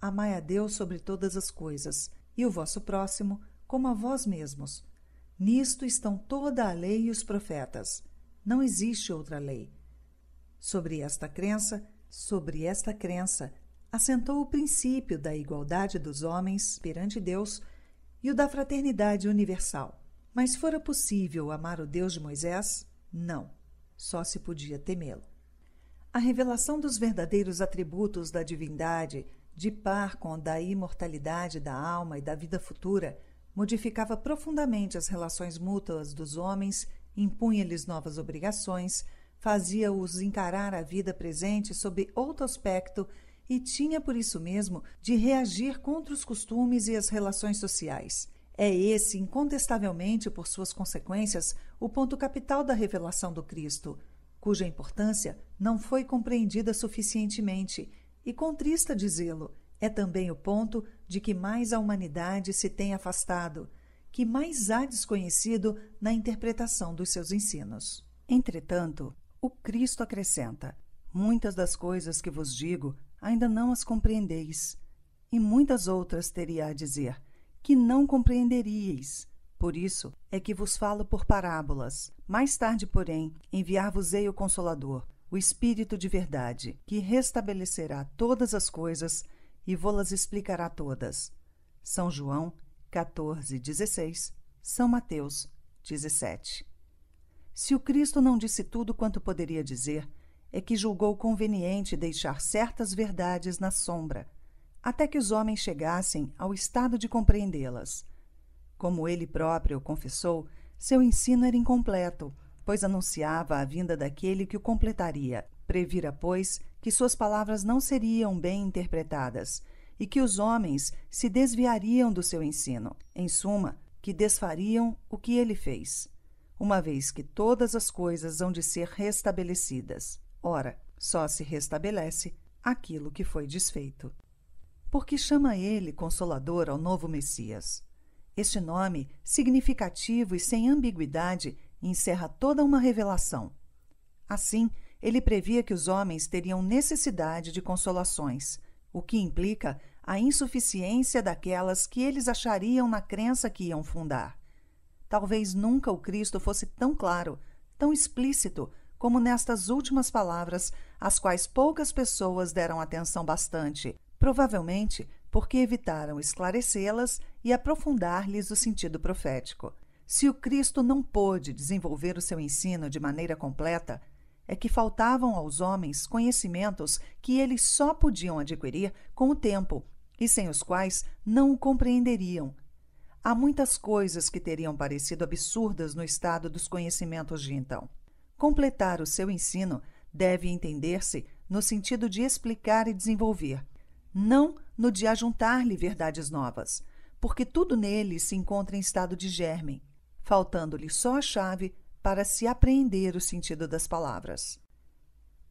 Amai a Deus sobre todas as coisas, e o vosso próximo como a vós mesmos. Nisto estão toda a lei e os profetas. Não existe outra lei. Sobre esta crença, Sobre esta crença, assentou o princípio da igualdade dos homens perante Deus e o da fraternidade universal. Mas fora possível amar o Deus de Moisés? Não, só se podia temê-lo. A revelação dos verdadeiros atributos da divindade, de par com a da imortalidade da alma e da vida futura, modificava profundamente as relações mútuas dos homens, impunha-lhes novas obrigações, fazia-os encarar a vida presente sob outro aspecto e tinha por isso mesmo de reagir contra os costumes e as relações sociais. É esse, incontestavelmente por suas consequências, o ponto capital da revelação do Cristo, cuja importância não foi compreendida suficientemente, e contrista dizê-lo, é também o ponto de que mais a humanidade se tem afastado, que mais há desconhecido na interpretação dos seus ensinos. Entretanto, o Cristo acrescenta: Muitas das coisas que vos digo ainda não as compreendeis, e muitas outras teria a dizer, que não compreenderíeis. Por isso é que vos falo por parábolas. Mais tarde, porém, enviar-vos-ei o Consolador, o Espírito de verdade, que restabelecerá todas as coisas e vô-las explicará todas. São João 14, 16, São Mateus 17. Se o Cristo não disse tudo quanto poderia dizer, é que julgou conveniente deixar certas verdades na sombra, até que os homens chegassem ao estado de compreendê-las. Como ele próprio confessou, seu ensino era incompleto, pois anunciava a vinda daquele que o completaria. Previra, pois, que suas palavras não seriam bem interpretadas e que os homens se desviariam do seu ensino. Em suma, que desfariam o que ele fez uma vez que todas as coisas hão de ser restabelecidas. Ora, só se restabelece aquilo que foi desfeito. Por que chama ele Consolador ao novo Messias. Este nome, significativo e sem ambiguidade, encerra toda uma revelação. Assim, ele previa que os homens teriam necessidade de consolações, o que implica a insuficiência daquelas que eles achariam na crença que iam fundar. Talvez nunca o Cristo fosse tão claro, tão explícito, como nestas últimas palavras, às quais poucas pessoas deram atenção bastante, provavelmente porque evitaram esclarecê-las e aprofundar-lhes o sentido profético. Se o Cristo não pôde desenvolver o seu ensino de maneira completa, é que faltavam aos homens conhecimentos que eles só podiam adquirir com o tempo e sem os quais não o compreenderiam Há muitas coisas que teriam parecido absurdas no estado dos conhecimentos de então. Completar o seu ensino deve entender-se no sentido de explicar e desenvolver, não no de ajuntar-lhe verdades novas, porque tudo nele se encontra em estado de germe, faltando-lhe só a chave para se apreender o sentido das palavras.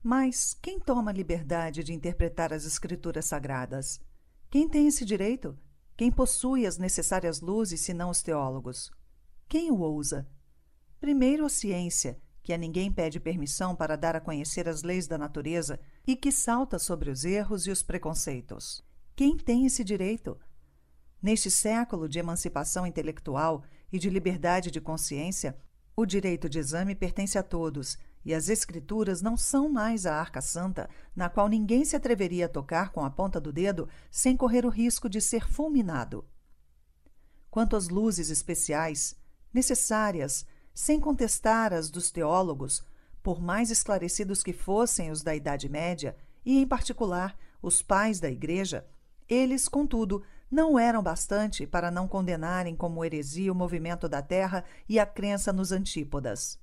Mas quem toma a liberdade de interpretar as Escrituras Sagradas? Quem tem esse direito? Quem possui as necessárias luzes senão os teólogos? Quem o ousa? Primeiro a ciência, que a ninguém pede permissão para dar a conhecer as leis da natureza e que salta sobre os erros e os preconceitos. Quem tem esse direito? Neste século de emancipação intelectual e de liberdade de consciência, o direito de exame pertence a todos e as Escrituras não são mais a arca santa, na qual ninguém se atreveria a tocar com a ponta do dedo sem correr o risco de ser fulminado. Quanto às luzes especiais, necessárias, sem contestar as dos teólogos, por mais esclarecidos que fossem os da Idade Média, e em particular os pais da Igreja, eles, contudo, não eram bastante para não condenarem como heresia o movimento da terra e a crença nos antípodas.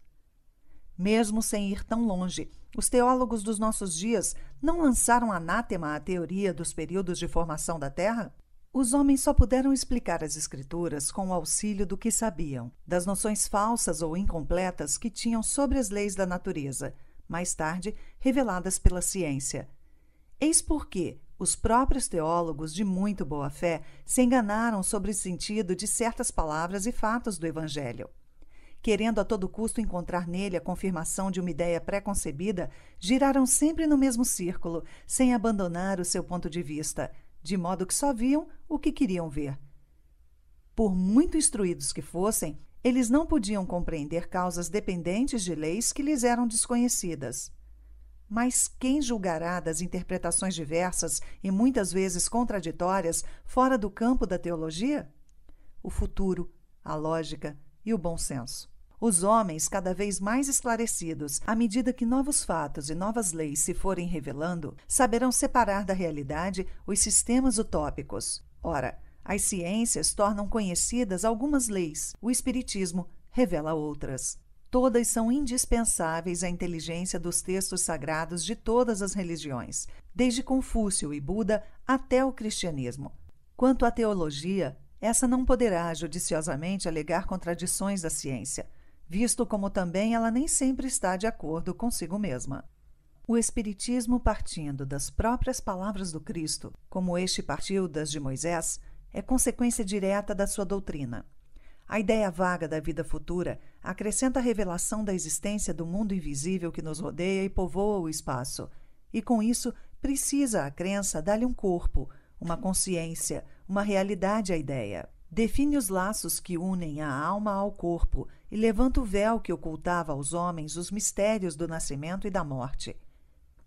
Mesmo sem ir tão longe, os teólogos dos nossos dias não lançaram anátema à teoria dos períodos de formação da Terra? Os homens só puderam explicar as Escrituras com o auxílio do que sabiam, das noções falsas ou incompletas que tinham sobre as leis da natureza, mais tarde reveladas pela ciência. Eis por que os próprios teólogos de muito boa fé se enganaram sobre o sentido de certas palavras e fatos do Evangelho querendo a todo custo encontrar nele a confirmação de uma ideia pré-concebida, giraram sempre no mesmo círculo, sem abandonar o seu ponto de vista, de modo que só viam o que queriam ver. Por muito instruídos que fossem, eles não podiam compreender causas dependentes de leis que lhes eram desconhecidas. Mas quem julgará das interpretações diversas e muitas vezes contraditórias fora do campo da teologia? O futuro, a lógica, e o bom senso. Os homens, cada vez mais esclarecidos, à medida que novos fatos e novas leis se forem revelando, saberão separar da realidade os sistemas utópicos. Ora, as ciências tornam conhecidas algumas leis, o Espiritismo revela outras. Todas são indispensáveis à inteligência dos textos sagrados de todas as religiões, desde Confúcio e Buda até o cristianismo. Quanto à teologia, essa não poderá judiciosamente alegar contradições da ciência, visto como também ela nem sempre está de acordo consigo mesma. O Espiritismo, partindo das próprias palavras do Cristo, como este partiu das de Moisés, é consequência direta da sua doutrina. A ideia vaga da vida futura acrescenta a revelação da existência do mundo invisível que nos rodeia e povoa o espaço, e com isso precisa a crença dar-lhe um corpo, uma consciência, uma realidade à ideia. Define os laços que unem a alma ao corpo e levanta o véu que ocultava aos homens os mistérios do nascimento e da morte.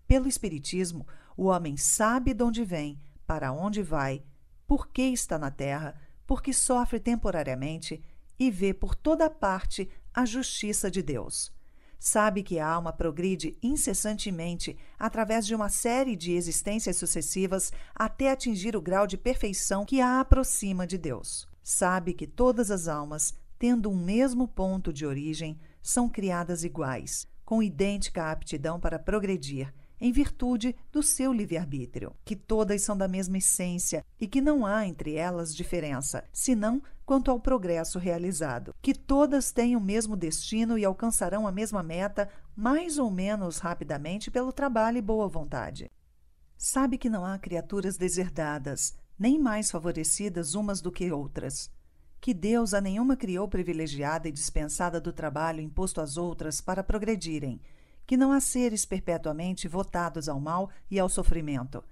Pelo Espiritismo, o homem sabe de onde vem, para onde vai, por que está na terra, por que sofre temporariamente e vê por toda parte a justiça de Deus sabe que a alma progride incessantemente através de uma série de existências sucessivas até atingir o grau de perfeição que a aproxima de Deus. Sabe que todas as almas, tendo um mesmo ponto de origem, são criadas iguais, com idêntica aptidão para progredir, em virtude do seu livre-arbítrio, que todas são da mesma essência e que não há entre elas diferença, senão quanto ao progresso realizado, que todas têm o mesmo destino e alcançarão a mesma meta mais ou menos rapidamente pelo trabalho e boa vontade. Sabe que não há criaturas deserdadas, nem mais favorecidas umas do que outras. Que Deus a nenhuma criou privilegiada e dispensada do trabalho imposto às outras para progredirem, que não há seres perpetuamente votados ao mal e ao sofrimento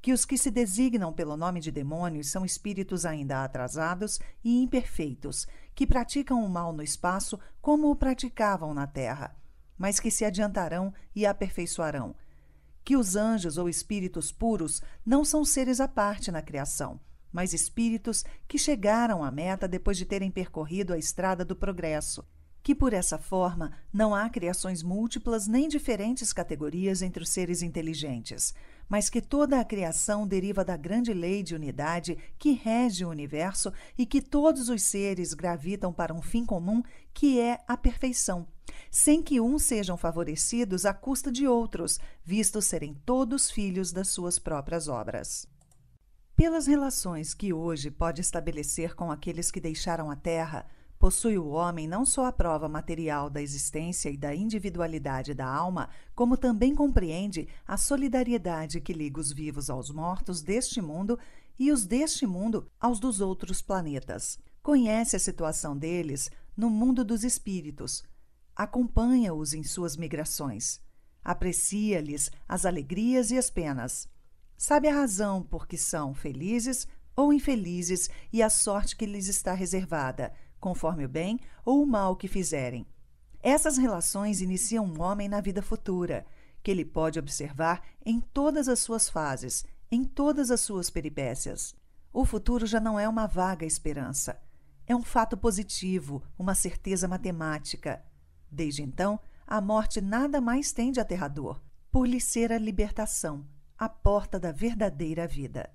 que os que se designam pelo nome de demônios são espíritos ainda atrasados e imperfeitos, que praticam o mal no espaço como o praticavam na terra, mas que se adiantarão e aperfeiçoarão. Que os anjos ou espíritos puros não são seres à parte na criação, mas espíritos que chegaram à meta depois de terem percorrido a estrada do progresso. Que por essa forma não há criações múltiplas nem diferentes categorias entre os seres inteligentes mas que toda a criação deriva da grande lei de unidade que rege o universo e que todos os seres gravitam para um fim comum, que é a perfeição, sem que uns sejam favorecidos à custa de outros, visto serem todos filhos das suas próprias obras. Pelas relações que hoje pode estabelecer com aqueles que deixaram a Terra, possui o homem não só a prova material da existência e da individualidade da alma, como também compreende a solidariedade que liga os vivos aos mortos deste mundo e os deste mundo aos dos outros planetas. Conhece a situação deles no mundo dos espíritos, acompanha-os em suas migrações, aprecia-lhes as alegrias e as penas. Sabe a razão por que são felizes ou infelizes e a sorte que lhes está reservada conforme o bem ou o mal que fizerem. Essas relações iniciam um homem na vida futura, que ele pode observar em todas as suas fases, em todas as suas peripécias. O futuro já não é uma vaga esperança. É um fato positivo, uma certeza matemática. Desde então, a morte nada mais tem de aterrador, por lhe ser a libertação, a porta da verdadeira vida.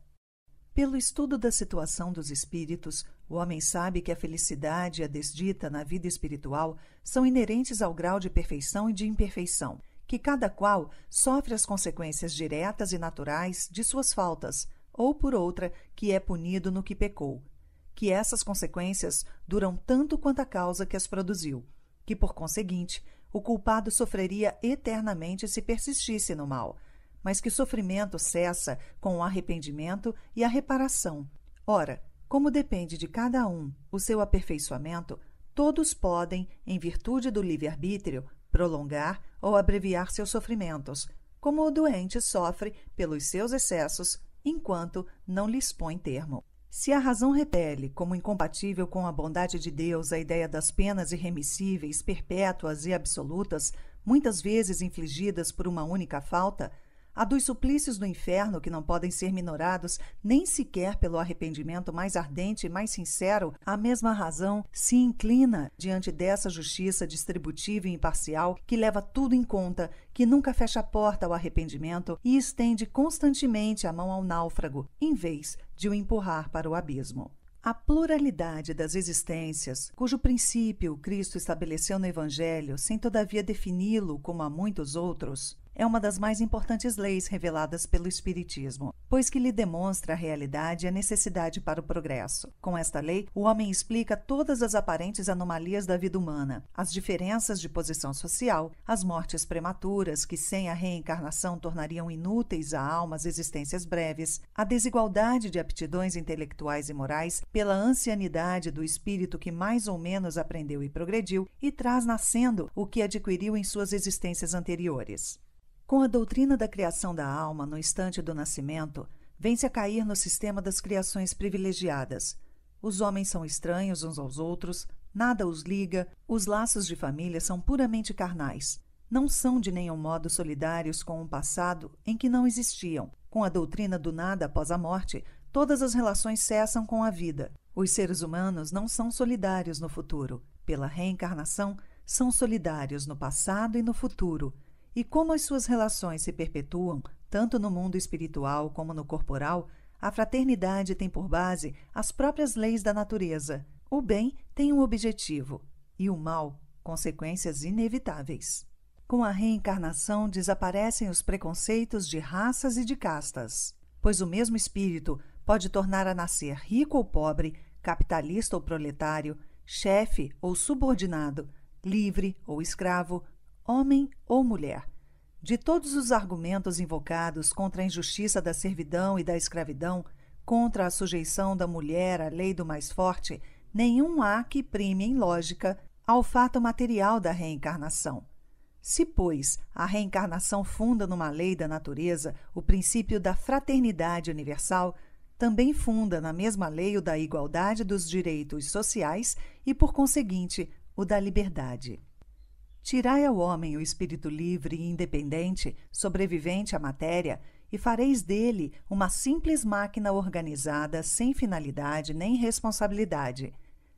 Pelo estudo da situação dos espíritos, o homem sabe que a felicidade e a desdita na vida espiritual são inerentes ao grau de perfeição e de imperfeição, que cada qual sofre as consequências diretas e naturais de suas faltas, ou por outra, que é punido no que pecou. Que essas consequências duram tanto quanto a causa que as produziu, que, por conseguinte, o culpado sofreria eternamente se persistisse no mal, mas que sofrimento cessa com o arrependimento e a reparação. Ora, como depende de cada um o seu aperfeiçoamento, todos podem, em virtude do livre-arbítrio, prolongar ou abreviar seus sofrimentos, como o doente sofre pelos seus excessos, enquanto não lhes põe termo. Se a razão repele, como incompatível com a bondade de Deus, a ideia das penas irremissíveis, perpétuas e absolutas, muitas vezes infligidas por uma única falta, a dos suplícios do inferno que não podem ser minorados nem sequer pelo arrependimento mais ardente e mais sincero, a mesma razão se inclina diante dessa justiça distributiva e imparcial que leva tudo em conta, que nunca fecha a porta ao arrependimento e estende constantemente a mão ao náufrago, em vez de o empurrar para o abismo. A pluralidade das existências, cujo princípio Cristo estabeleceu no Evangelho, sem todavia defini-lo como a muitos outros, é uma das mais importantes leis reveladas pelo Espiritismo, pois que lhe demonstra a realidade e a necessidade para o progresso. Com esta lei, o homem explica todas as aparentes anomalias da vida humana, as diferenças de posição social, as mortes prematuras, que sem a reencarnação tornariam inúteis a almas existências breves, a desigualdade de aptidões intelectuais e morais pela ancianidade do espírito que mais ou menos aprendeu e progrediu, e traz nascendo o que adquiriu em suas existências anteriores. Com a doutrina da criação da alma no instante do nascimento, vem-se a cair no sistema das criações privilegiadas. Os homens são estranhos uns aos outros, nada os liga, os laços de família são puramente carnais. Não são de nenhum modo solidários com um passado em que não existiam. Com a doutrina do nada após a morte, todas as relações cessam com a vida. Os seres humanos não são solidários no futuro. Pela reencarnação, são solidários no passado e no futuro e como as suas relações se perpetuam, tanto no mundo espiritual como no corporal, a fraternidade tem por base as próprias leis da natureza. O bem tem um objetivo e o mal, consequências inevitáveis. Com a reencarnação desaparecem os preconceitos de raças e de castas, pois o mesmo espírito pode tornar a nascer rico ou pobre, capitalista ou proletário, chefe ou subordinado, livre ou escravo, homem ou mulher. De todos os argumentos invocados contra a injustiça da servidão e da escravidão, contra a sujeição da mulher à lei do mais forte, nenhum há que prime em lógica ao fato material da reencarnação. Se, pois, a reencarnação funda numa lei da natureza o princípio da fraternidade universal, também funda na mesma lei o da igualdade dos direitos sociais e, por conseguinte, o da liberdade. Tirai ao homem o espírito livre e independente, sobrevivente à matéria, e fareis dele uma simples máquina organizada, sem finalidade nem responsabilidade,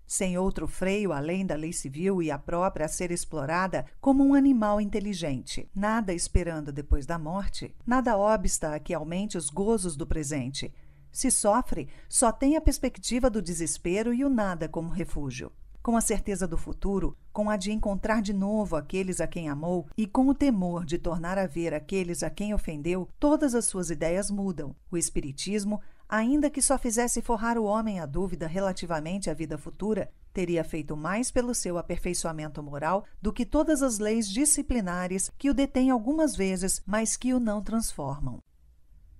sem outro freio além da lei civil e a própria a ser explorada como um animal inteligente, nada esperando depois da morte, nada obsta a que aumente os gozos do presente. Se sofre, só tem a perspectiva do desespero e o nada como refúgio com a certeza do futuro, com a de encontrar de novo aqueles a quem amou e com o temor de tornar a ver aqueles a quem ofendeu, todas as suas ideias mudam. O Espiritismo, ainda que só fizesse forrar o homem à dúvida relativamente à vida futura, teria feito mais pelo seu aperfeiçoamento moral do que todas as leis disciplinares que o detêm algumas vezes, mas que o não transformam.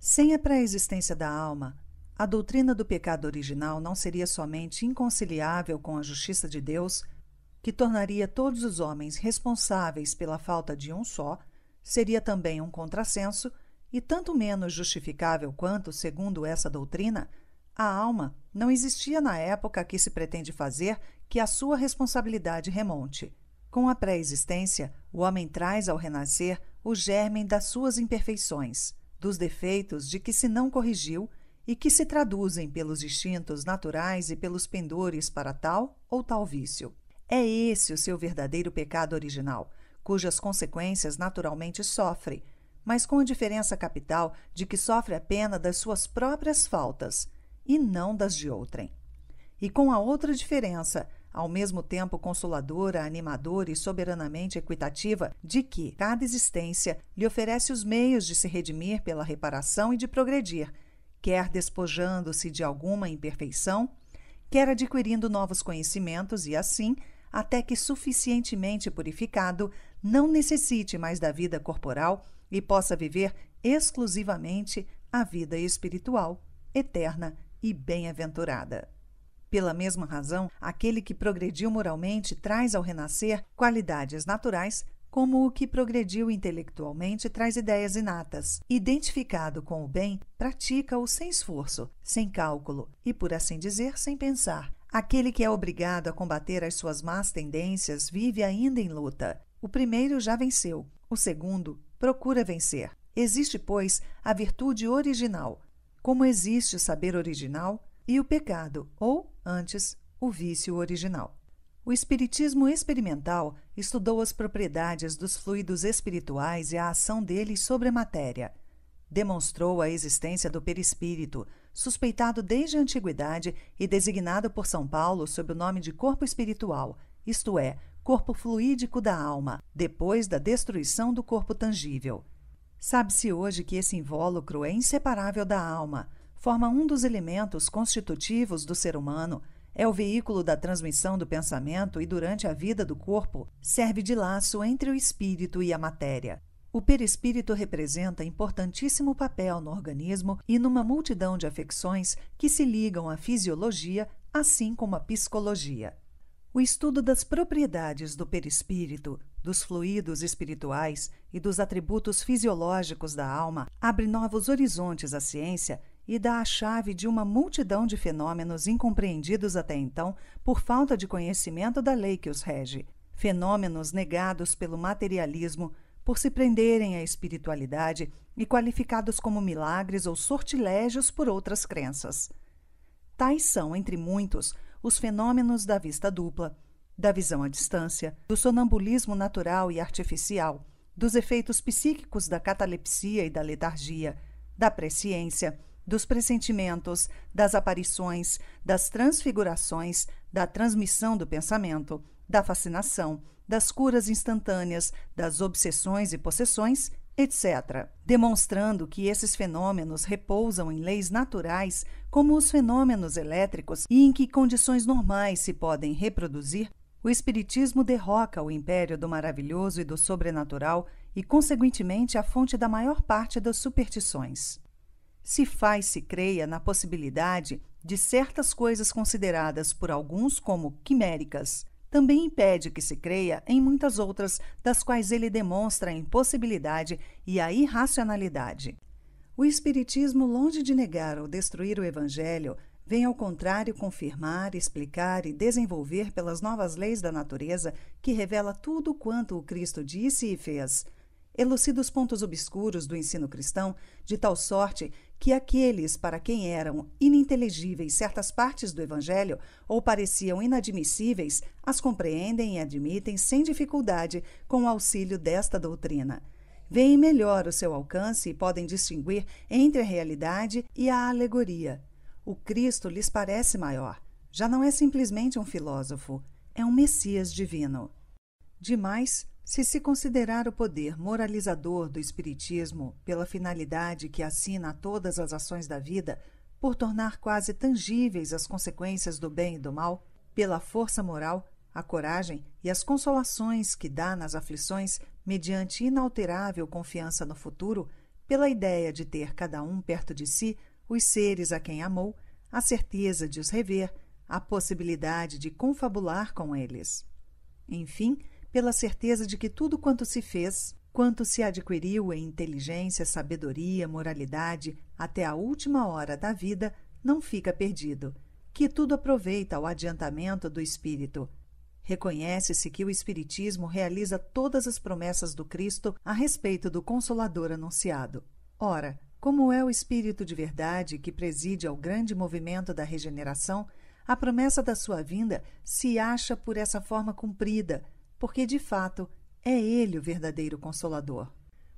Sem a pré-existência da alma, a doutrina do pecado original não seria somente inconciliável com a justiça de Deus, que tornaria todos os homens responsáveis pela falta de um só, seria também um contrassenso e tanto menos justificável quanto, segundo essa doutrina, a alma não existia na época que se pretende fazer que a sua responsabilidade remonte. Com a pré-existência, o homem traz ao renascer o germen das suas imperfeições, dos defeitos de que se não corrigiu e que se traduzem pelos instintos naturais e pelos pendores para tal ou tal vício. É esse o seu verdadeiro pecado original, cujas consequências naturalmente sofre, mas com a diferença capital de que sofre a pena das suas próprias faltas e não das de outrem. E com a outra diferença, ao mesmo tempo consoladora, animadora e soberanamente equitativa, de que cada existência lhe oferece os meios de se redimir pela reparação e de progredir, quer despojando-se de alguma imperfeição, quer adquirindo novos conhecimentos e assim, até que suficientemente purificado, não necessite mais da vida corporal e possa viver exclusivamente a vida espiritual, eterna e bem-aventurada. Pela mesma razão, aquele que progrediu moralmente traz ao renascer qualidades naturais como o que progrediu intelectualmente traz ideias inatas. Identificado com o bem, pratica-o sem esforço, sem cálculo e, por assim dizer, sem pensar. Aquele que é obrigado a combater as suas más tendências vive ainda em luta. O primeiro já venceu, o segundo procura vencer. Existe, pois, a virtude original, como existe o saber original e o pecado, ou, antes, o vício original. O Espiritismo experimental estudou as propriedades dos fluidos espirituais e a ação deles sobre a matéria. Demonstrou a existência do perispírito, suspeitado desde a antiguidade e designado por São Paulo sob o nome de corpo espiritual, isto é, corpo fluídico da alma, depois da destruição do corpo tangível. Sabe-se hoje que esse invólucro é inseparável da alma, forma um dos elementos constitutivos do ser humano é o veículo da transmissão do pensamento e, durante a vida do corpo, serve de laço entre o espírito e a matéria. O perispírito representa importantíssimo papel no organismo e numa multidão de afecções que se ligam à fisiologia, assim como à psicologia. O estudo das propriedades do perispírito, dos fluidos espirituais e dos atributos fisiológicos da alma abre novos horizontes à ciência e dá a chave de uma multidão de fenômenos incompreendidos até então por falta de conhecimento da lei que os rege, fenômenos negados pelo materialismo por se prenderem à espiritualidade e qualificados como milagres ou sortilégios por outras crenças. Tais são, entre muitos, os fenômenos da vista dupla, da visão à distância, do sonambulismo natural e artificial, dos efeitos psíquicos da catalepsia e da letargia, da presciência, dos pressentimentos, das aparições, das transfigurações, da transmissão do pensamento, da fascinação, das curas instantâneas, das obsessões e possessões, etc., demonstrando que esses fenômenos repousam em leis naturais, como os fenômenos elétricos, e em que condições normais se podem reproduzir, o Espiritismo derroca o império do maravilhoso e do sobrenatural e, consequentemente, a fonte da maior parte das superstições se faz se creia na possibilidade de certas coisas consideradas por alguns como quiméricas, também impede que se creia em muitas outras das quais ele demonstra a impossibilidade e a irracionalidade. O Espiritismo, longe de negar ou destruir o Evangelho, vem ao contrário confirmar, explicar e desenvolver pelas novas leis da natureza que revela tudo quanto o Cristo disse e fez elucida os pontos obscuros do ensino cristão, de tal sorte que aqueles para quem eram ininteligíveis certas partes do Evangelho ou pareciam inadmissíveis as compreendem e admitem sem dificuldade com o auxílio desta doutrina. Veem melhor o seu alcance e podem distinguir entre a realidade e a alegoria. O Cristo lhes parece maior. Já não é simplesmente um filósofo, é um Messias divino. Demais, se se considerar o poder moralizador do Espiritismo pela finalidade que assina a todas as ações da vida, por tornar quase tangíveis as consequências do bem e do mal, pela força moral, a coragem e as consolações que dá nas aflições, mediante inalterável confiança no futuro, pela ideia de ter cada um perto de si os seres a quem amou, a certeza de os rever, a possibilidade de confabular com eles. Enfim, pela certeza de que tudo quanto se fez, quanto se adquiriu em inteligência, sabedoria, moralidade, até a última hora da vida, não fica perdido, que tudo aproveita ao adiantamento do espírito. Reconhece-se que o Espiritismo realiza todas as promessas do Cristo a respeito do Consolador anunciado. Ora, como é o Espírito de verdade que preside ao grande movimento da regeneração, a promessa da sua vinda se acha por essa forma cumprida, porque de fato é ele o verdadeiro consolador.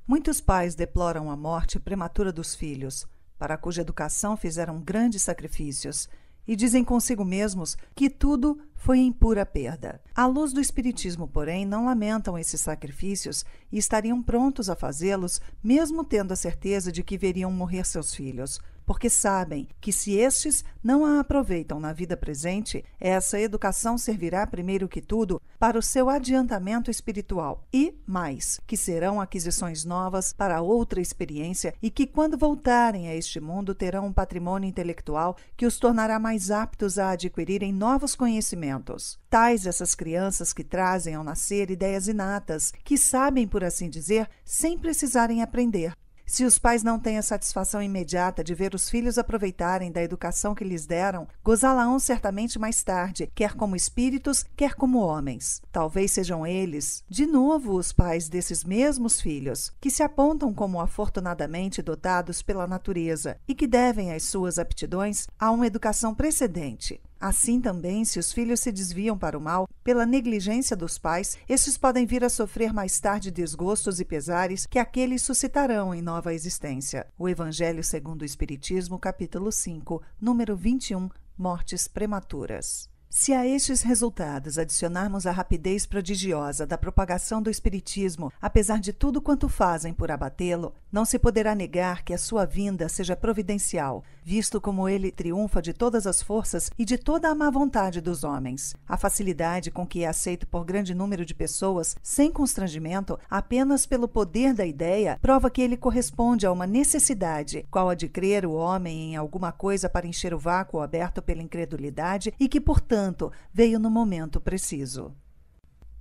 Muitos pais deploram a morte prematura dos filhos, para cuja educação fizeram grandes sacrifícios, e dizem consigo mesmos que tudo foi em pura perda. À luz do Espiritismo, porém, não lamentam esses sacrifícios e estariam prontos a fazê-los, mesmo tendo a certeza de que veriam morrer seus filhos porque sabem que se estes não a aproveitam na vida presente, essa educação servirá primeiro que tudo para o seu adiantamento espiritual e mais, que serão aquisições novas para outra experiência e que quando voltarem a este mundo terão um patrimônio intelectual que os tornará mais aptos a adquirirem novos conhecimentos. Tais essas crianças que trazem ao nascer ideias inatas, que sabem, por assim dizer, sem precisarem aprender. Se os pais não têm a satisfação imediata de ver os filhos aproveitarem da educação que lhes deram, gozá-la-ão certamente mais tarde, quer como espíritos, quer como homens. Talvez sejam eles, de novo, os pais desses mesmos filhos, que se apontam como afortunadamente dotados pela natureza e que devem as suas aptidões a uma educação precedente. Assim também, se os filhos se desviam para o mal pela negligência dos pais, estes podem vir a sofrer mais tarde desgostos e pesares que aqueles suscitarão em nova existência. O Evangelho segundo o Espiritismo, capítulo 5, número 21, Mortes prematuras. Se a estes resultados adicionarmos a rapidez prodigiosa da propagação do Espiritismo, apesar de tudo quanto fazem por abatê-lo, não se poderá negar que a sua vinda seja providencial, visto como ele triunfa de todas as forças e de toda a má vontade dos homens. A facilidade com que é aceito por grande número de pessoas, sem constrangimento, apenas pelo poder da ideia, prova que ele corresponde a uma necessidade, qual a de crer o homem em alguma coisa para encher o vácuo aberto pela incredulidade e que, portanto, veio no momento preciso.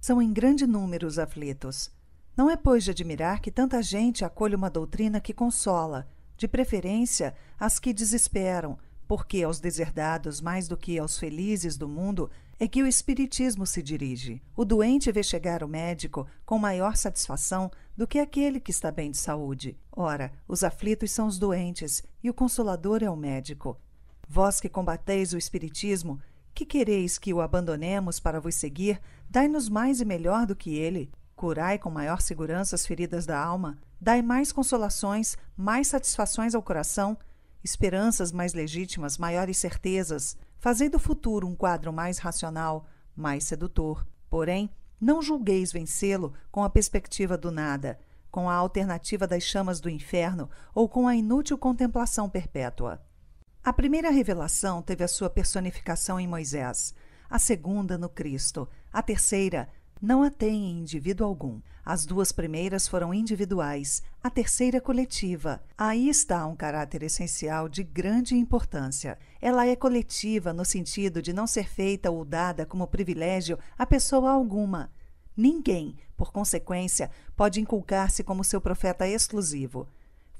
São em grande número os aflitos. Não é, pois, de admirar que tanta gente acolha uma doutrina que consola, de preferência as que desesperam, porque aos deserdados, mais do que aos felizes do mundo, é que o Espiritismo se dirige. O doente vê chegar o médico com maior satisfação do que aquele que está bem de saúde. Ora, os aflitos são os doentes e o consolador é o médico. Vós que combateis o Espiritismo, que quereis que o abandonemos para vos seguir, dai-nos mais e melhor do que ele. Curai com maior segurança as feridas da alma, Dai mais consolações, mais satisfações ao coração, esperanças mais legítimas, maiores certezas, fazei do futuro um quadro mais racional, mais sedutor. Porém, não julgueis vencê-lo com a perspectiva do nada, com a alternativa das chamas do inferno ou com a inútil contemplação perpétua. A primeira revelação teve a sua personificação em Moisés, a segunda no Cristo, a terceira não a tem em indivíduo algum. As duas primeiras foram individuais, a terceira coletiva. Aí está um caráter essencial de grande importância. Ela é coletiva no sentido de não ser feita ou dada como privilégio a pessoa alguma. Ninguém, por consequência, pode inculcar-se como seu profeta exclusivo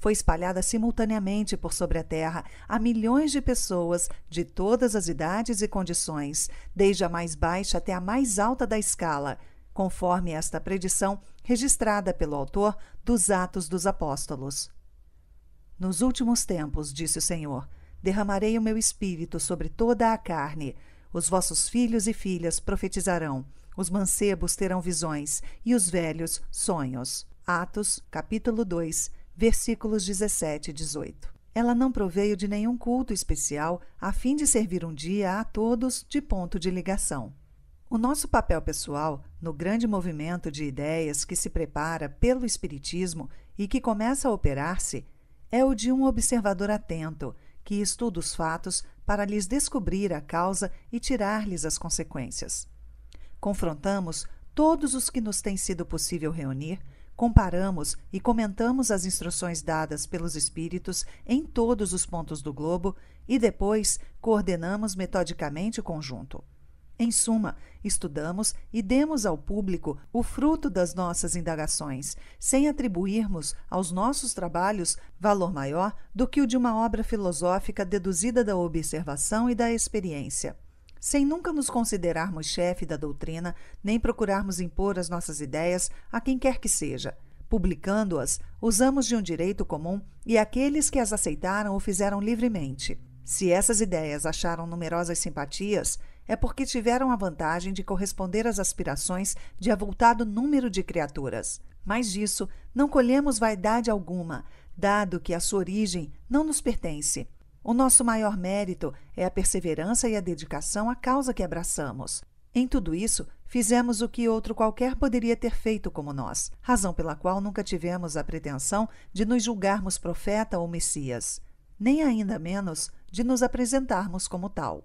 foi espalhada simultaneamente por sobre a Terra a milhões de pessoas de todas as idades e condições, desde a mais baixa até a mais alta da escala, conforme esta predição registrada pelo autor dos Atos dos Apóstolos. Nos últimos tempos, disse o Senhor, derramarei o meu espírito sobre toda a carne. Os vossos filhos e filhas profetizarão, os mancebos terão visões e os velhos sonhos. Atos, capítulo 2, versículos 17 e 18. Ela não proveio de nenhum culto especial a fim de servir um dia a todos de ponto de ligação. O nosso papel pessoal no grande movimento de ideias que se prepara pelo Espiritismo e que começa a operar-se é o de um observador atento, que estuda os fatos para lhes descobrir a causa e tirar-lhes as consequências. Confrontamos todos os que nos tem sido possível reunir comparamos e comentamos as instruções dadas pelos espíritos em todos os pontos do globo e depois coordenamos metodicamente o conjunto. Em suma, estudamos e demos ao público o fruto das nossas indagações, sem atribuirmos aos nossos trabalhos valor maior do que o de uma obra filosófica deduzida da observação e da experiência. Sem nunca nos considerarmos chefe da doutrina, nem procurarmos impor as nossas ideias a quem quer que seja. Publicando-as, usamos de um direito comum e aqueles que as aceitaram o fizeram livremente. Se essas ideias acharam numerosas simpatias, é porque tiveram a vantagem de corresponder às aspirações de avultado número de criaturas. Mas disso não colhemos vaidade alguma, dado que a sua origem não nos pertence. O nosso maior mérito é a perseverança e a dedicação à causa que abraçamos. Em tudo isso, fizemos o que outro qualquer poderia ter feito como nós, razão pela qual nunca tivemos a pretensão de nos julgarmos profeta ou Messias, nem ainda menos de nos apresentarmos como tal.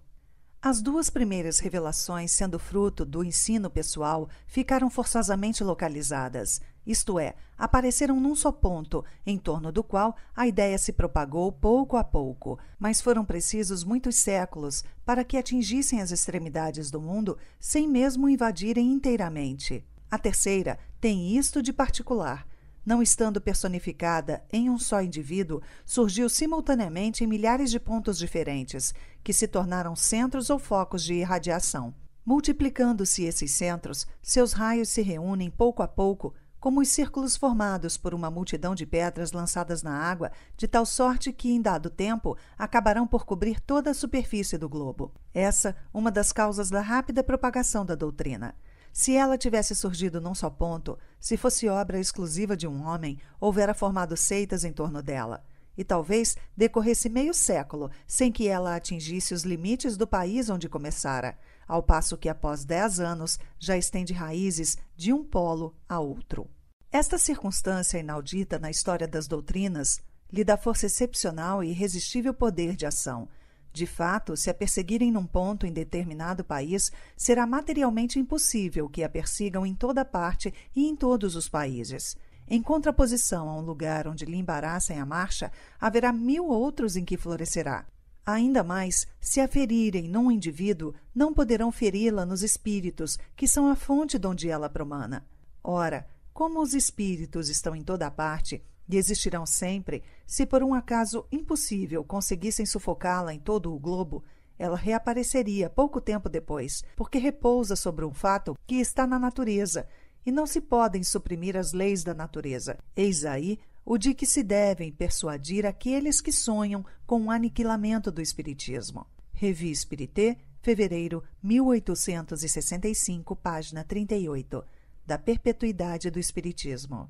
As duas primeiras revelações, sendo fruto do ensino pessoal, ficaram forçosamente localizadas, isto é, apareceram num só ponto, em torno do qual a ideia se propagou pouco a pouco, mas foram precisos muitos séculos para que atingissem as extremidades do mundo sem mesmo invadirem inteiramente. A terceira tem isto de particular. Não estando personificada em um só indivíduo, surgiu simultaneamente em milhares de pontos diferentes, que se tornaram centros ou focos de irradiação. Multiplicando-se esses centros, seus raios se reúnem pouco a pouco como os círculos formados por uma multidão de pedras lançadas na água, de tal sorte que, em dado tempo, acabarão por cobrir toda a superfície do globo. Essa, uma das causas da rápida propagação da doutrina. Se ela tivesse surgido num só ponto, se fosse obra exclusiva de um homem, houvera formado seitas em torno dela. E talvez decorresse meio século sem que ela atingisse os limites do país onde começara ao passo que, após 10 anos, já estende raízes de um polo a outro. Esta circunstância inaudita na história das doutrinas lhe dá força excepcional e irresistível poder de ação. De fato, se a perseguirem num ponto em determinado país, será materialmente impossível que a persigam em toda parte e em todos os países. Em contraposição a um lugar onde lhe embaraçem a marcha, haverá mil outros em que florescerá. Ainda mais, se a ferirem num indivíduo, não poderão feri-la nos espíritos, que são a fonte de onde ela promana. Ora, como os espíritos estão em toda a parte e existirão sempre, se por um acaso impossível conseguissem sufocá-la em todo o globo, ela reapareceria pouco tempo depois, porque repousa sobre um fato que está na natureza, e não se podem suprimir as leis da natureza. Eis aí o de que se devem persuadir aqueles que sonham com o aniquilamento do Espiritismo. Revue espiritê fevereiro 1865, página 38, da Perpetuidade do Espiritismo.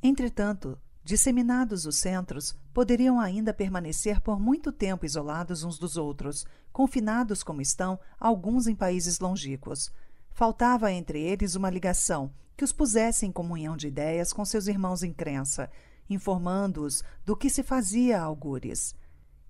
Entretanto, disseminados os centros, poderiam ainda permanecer por muito tempo isolados uns dos outros, confinados como estão, alguns em países longínquos. Faltava entre eles uma ligação que os pusesse em comunhão de ideias com seus irmãos em crença informando-os do que se fazia a algures.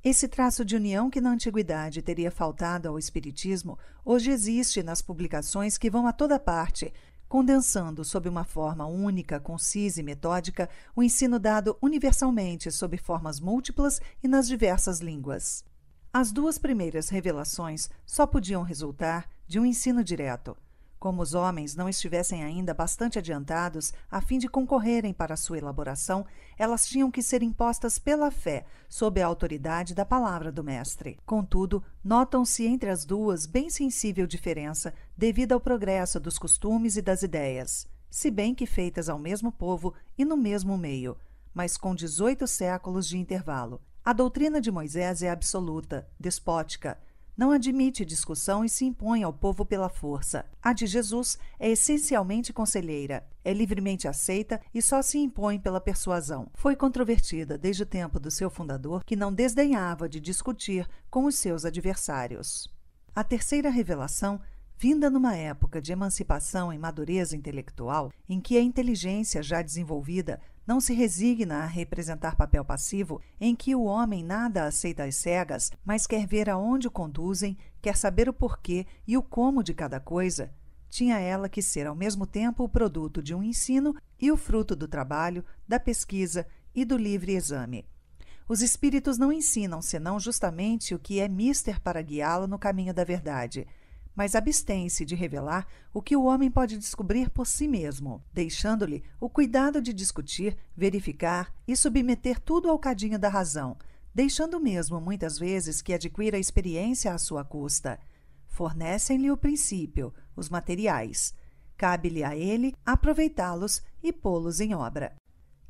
Esse traço de união que na antiguidade teria faltado ao espiritismo, hoje existe nas publicações que vão a toda parte, condensando sob uma forma única, concisa e metódica o ensino dado universalmente sob formas múltiplas e nas diversas línguas. As duas primeiras revelações só podiam resultar de um ensino direto. Como os homens não estivessem ainda bastante adiantados a fim de concorrerem para sua elaboração, elas tinham que ser impostas pela fé, sob a autoridade da palavra do Mestre. Contudo, notam-se entre as duas bem sensível diferença devido ao progresso dos costumes e das ideias, se bem que feitas ao mesmo povo e no mesmo meio, mas com 18 séculos de intervalo. A doutrina de Moisés é absoluta, despótica, não admite discussão e se impõe ao povo pela força. A de Jesus é essencialmente conselheira, é livremente aceita e só se impõe pela persuasão. Foi controvertida desde o tempo do seu fundador, que não desdenhava de discutir com os seus adversários. A terceira revelação vinda numa época de emancipação e madureza intelectual, em que a inteligência já desenvolvida não se resigna a representar papel passivo em que o homem nada aceita às cegas, mas quer ver aonde o conduzem, quer saber o porquê e o como de cada coisa, tinha ela que ser ao mesmo tempo o produto de um ensino e o fruto do trabalho, da pesquisa e do livre exame. Os espíritos não ensinam senão justamente o que é mister para guiá-lo no caminho da verdade mas abstém-se de revelar o que o homem pode descobrir por si mesmo, deixando-lhe o cuidado de discutir, verificar e submeter tudo ao cadinho da razão, deixando mesmo muitas vezes que adquira experiência à sua custa. Fornecem-lhe o princípio, os materiais. Cabe-lhe a ele aproveitá-los e pô-los em obra.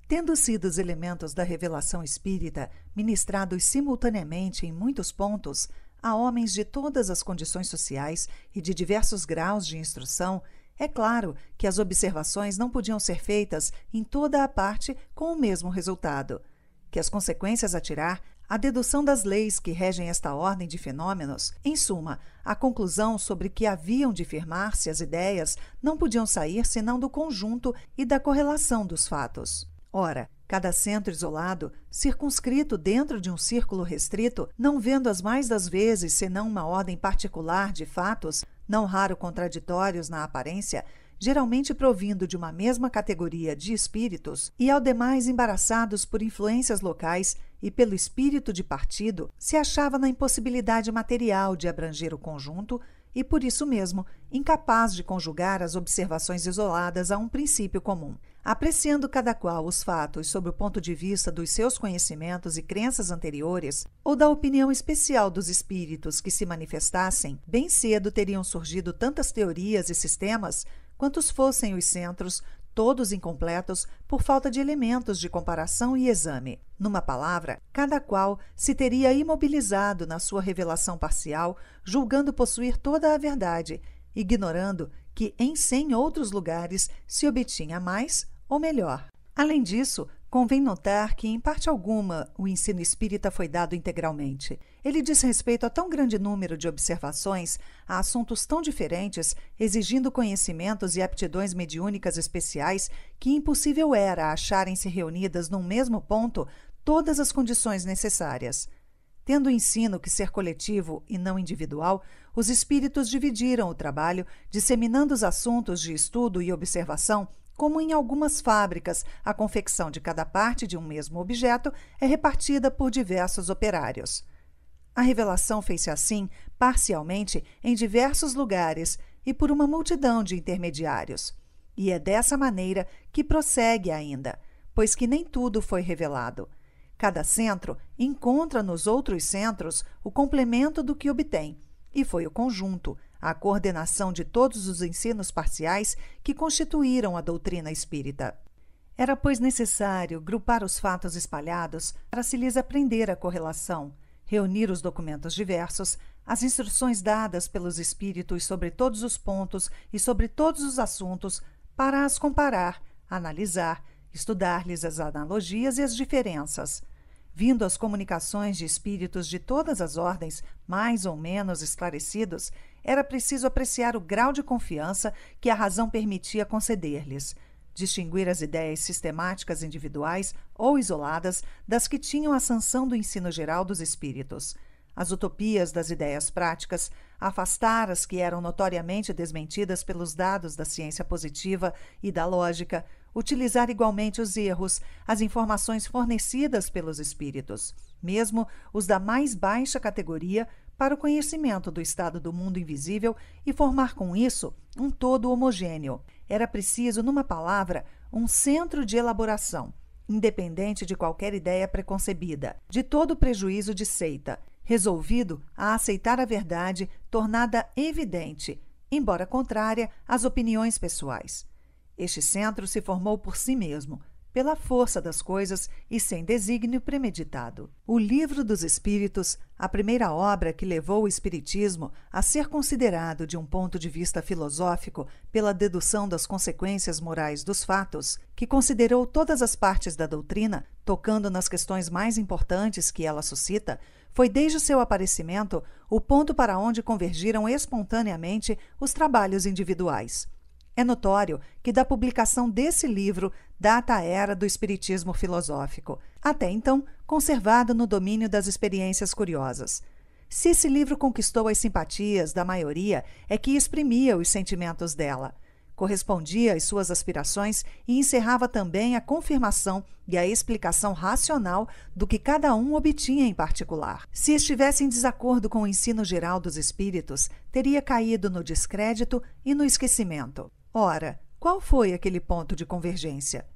Tendo sido os elementos da revelação espírita ministrados simultaneamente em muitos pontos, a homens de todas as condições sociais e de diversos graus de instrução, é claro que as observações não podiam ser feitas em toda a parte com o mesmo resultado. Que as consequências a tirar, a dedução das leis que regem esta ordem de fenômenos, em suma, a conclusão sobre que haviam de firmar-se as ideias não podiam sair senão do conjunto e da correlação dos fatos. Ora, Cada centro isolado, circunscrito dentro de um círculo restrito, não vendo as mais das vezes senão uma ordem particular de fatos, não raro contraditórios na aparência, geralmente provindo de uma mesma categoria de espíritos, e ao demais embaraçados por influências locais e pelo espírito de partido, se achava na impossibilidade material de abranger o conjunto e, por isso mesmo, incapaz de conjugar as observações isoladas a um princípio comum apreciando cada qual os fatos sob o ponto de vista dos seus conhecimentos e crenças anteriores, ou da opinião especial dos espíritos que se manifestassem, bem cedo teriam surgido tantas teorias e sistemas quantos fossem os centros, todos incompletos por falta de elementos de comparação e exame. Numa palavra, cada qual se teria imobilizado na sua revelação parcial, julgando possuir toda a verdade, ignorando que em cem outros lugares se obtinha mais ou melhor. Além disso, convém notar que, em parte alguma, o ensino espírita foi dado integralmente. Ele diz respeito a tão grande número de observações a assuntos tão diferentes, exigindo conhecimentos e aptidões mediúnicas especiais, que impossível era acharem-se reunidas num mesmo ponto todas as condições necessárias. Tendo o ensino que ser coletivo e não individual, os espíritos dividiram o trabalho, disseminando os assuntos de estudo e observação como em algumas fábricas, a confecção de cada parte de um mesmo objeto é repartida por diversos operários. A revelação fez-se assim, parcialmente, em diversos lugares e por uma multidão de intermediários. E é dessa maneira que prossegue ainda, pois que nem tudo foi revelado. Cada centro encontra nos outros centros o complemento do que obtém, e foi o conjunto, a coordenação de todos os ensinos parciais que constituíram a doutrina espírita. Era, pois, necessário grupar os fatos espalhados para se lhes aprender a correlação, reunir os documentos diversos, as instruções dadas pelos espíritos sobre todos os pontos e sobre todos os assuntos, para as comparar, analisar, estudar-lhes as analogias e as diferenças vindo as comunicações de espíritos de todas as ordens, mais ou menos esclarecidos, era preciso apreciar o grau de confiança que a razão permitia conceder-lhes, distinguir as ideias sistemáticas individuais ou isoladas das que tinham a sanção do ensino geral dos espíritos, as utopias das ideias práticas, afastar as que eram notoriamente desmentidas pelos dados da ciência positiva e da lógica, utilizar igualmente os erros, as informações fornecidas pelos espíritos, mesmo os da mais baixa categoria, para o conhecimento do estado do mundo invisível e formar com isso um todo homogêneo. Era preciso, numa palavra, um centro de elaboração, independente de qualquer ideia preconcebida, de todo prejuízo de seita, resolvido a aceitar a verdade tornada evidente, embora contrária às opiniões pessoais. Este centro se formou por si mesmo, pela força das coisas e sem desígnio premeditado. O Livro dos Espíritos, a primeira obra que levou o Espiritismo a ser considerado de um ponto de vista filosófico pela dedução das consequências morais dos fatos, que considerou todas as partes da doutrina, tocando nas questões mais importantes que ela suscita, foi desde o seu aparecimento o ponto para onde convergiram espontaneamente os trabalhos individuais. É notório que da publicação desse livro data a era do espiritismo filosófico, até então conservado no domínio das experiências curiosas. Se esse livro conquistou as simpatias da maioria, é que exprimia os sentimentos dela. Correspondia às suas aspirações e encerrava também a confirmação e a explicação racional do que cada um obtinha em particular. Se estivesse em desacordo com o ensino geral dos espíritos, teria caído no descrédito e no esquecimento. Ora, qual foi aquele ponto de convergência?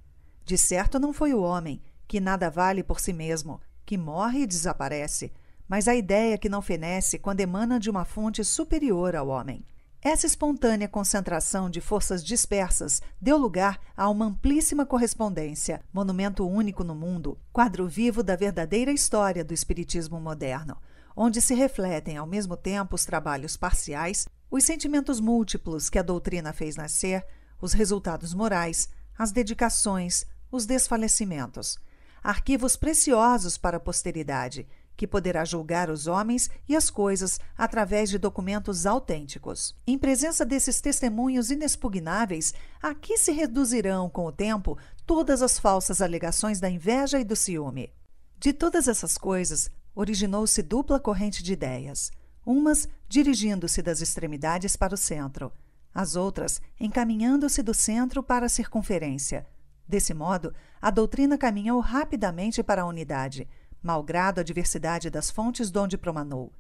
De certo não foi o homem, que nada vale por si mesmo, que morre e desaparece, mas a ideia que não fenece quando emana de uma fonte superior ao homem. Essa espontânea concentração de forças dispersas deu lugar a uma amplíssima correspondência, monumento único no mundo, quadro vivo da verdadeira história do Espiritismo moderno onde se refletem ao mesmo tempo os trabalhos parciais, os sentimentos múltiplos que a doutrina fez nascer, os resultados morais, as dedicações, os desfalecimentos. Arquivos preciosos para a posteridade, que poderá julgar os homens e as coisas através de documentos autênticos. Em presença desses testemunhos inexpugnáveis, aqui se reduzirão, com o tempo, todas as falsas alegações da inveja e do ciúme. De todas essas coisas, originou-se dupla corrente de ideias, umas dirigindo-se das extremidades para o centro, as outras encaminhando-se do centro para a circunferência. Desse modo, a doutrina caminhou rapidamente para a unidade, malgrado a diversidade das fontes de onde promanou.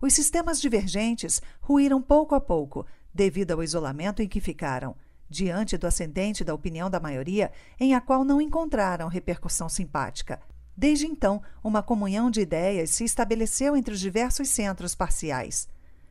Os sistemas divergentes ruíram pouco a pouco, devido ao isolamento em que ficaram, diante do ascendente da opinião da maioria, em a qual não encontraram repercussão simpática. Desde então, uma comunhão de ideias se estabeleceu entre os diversos centros parciais.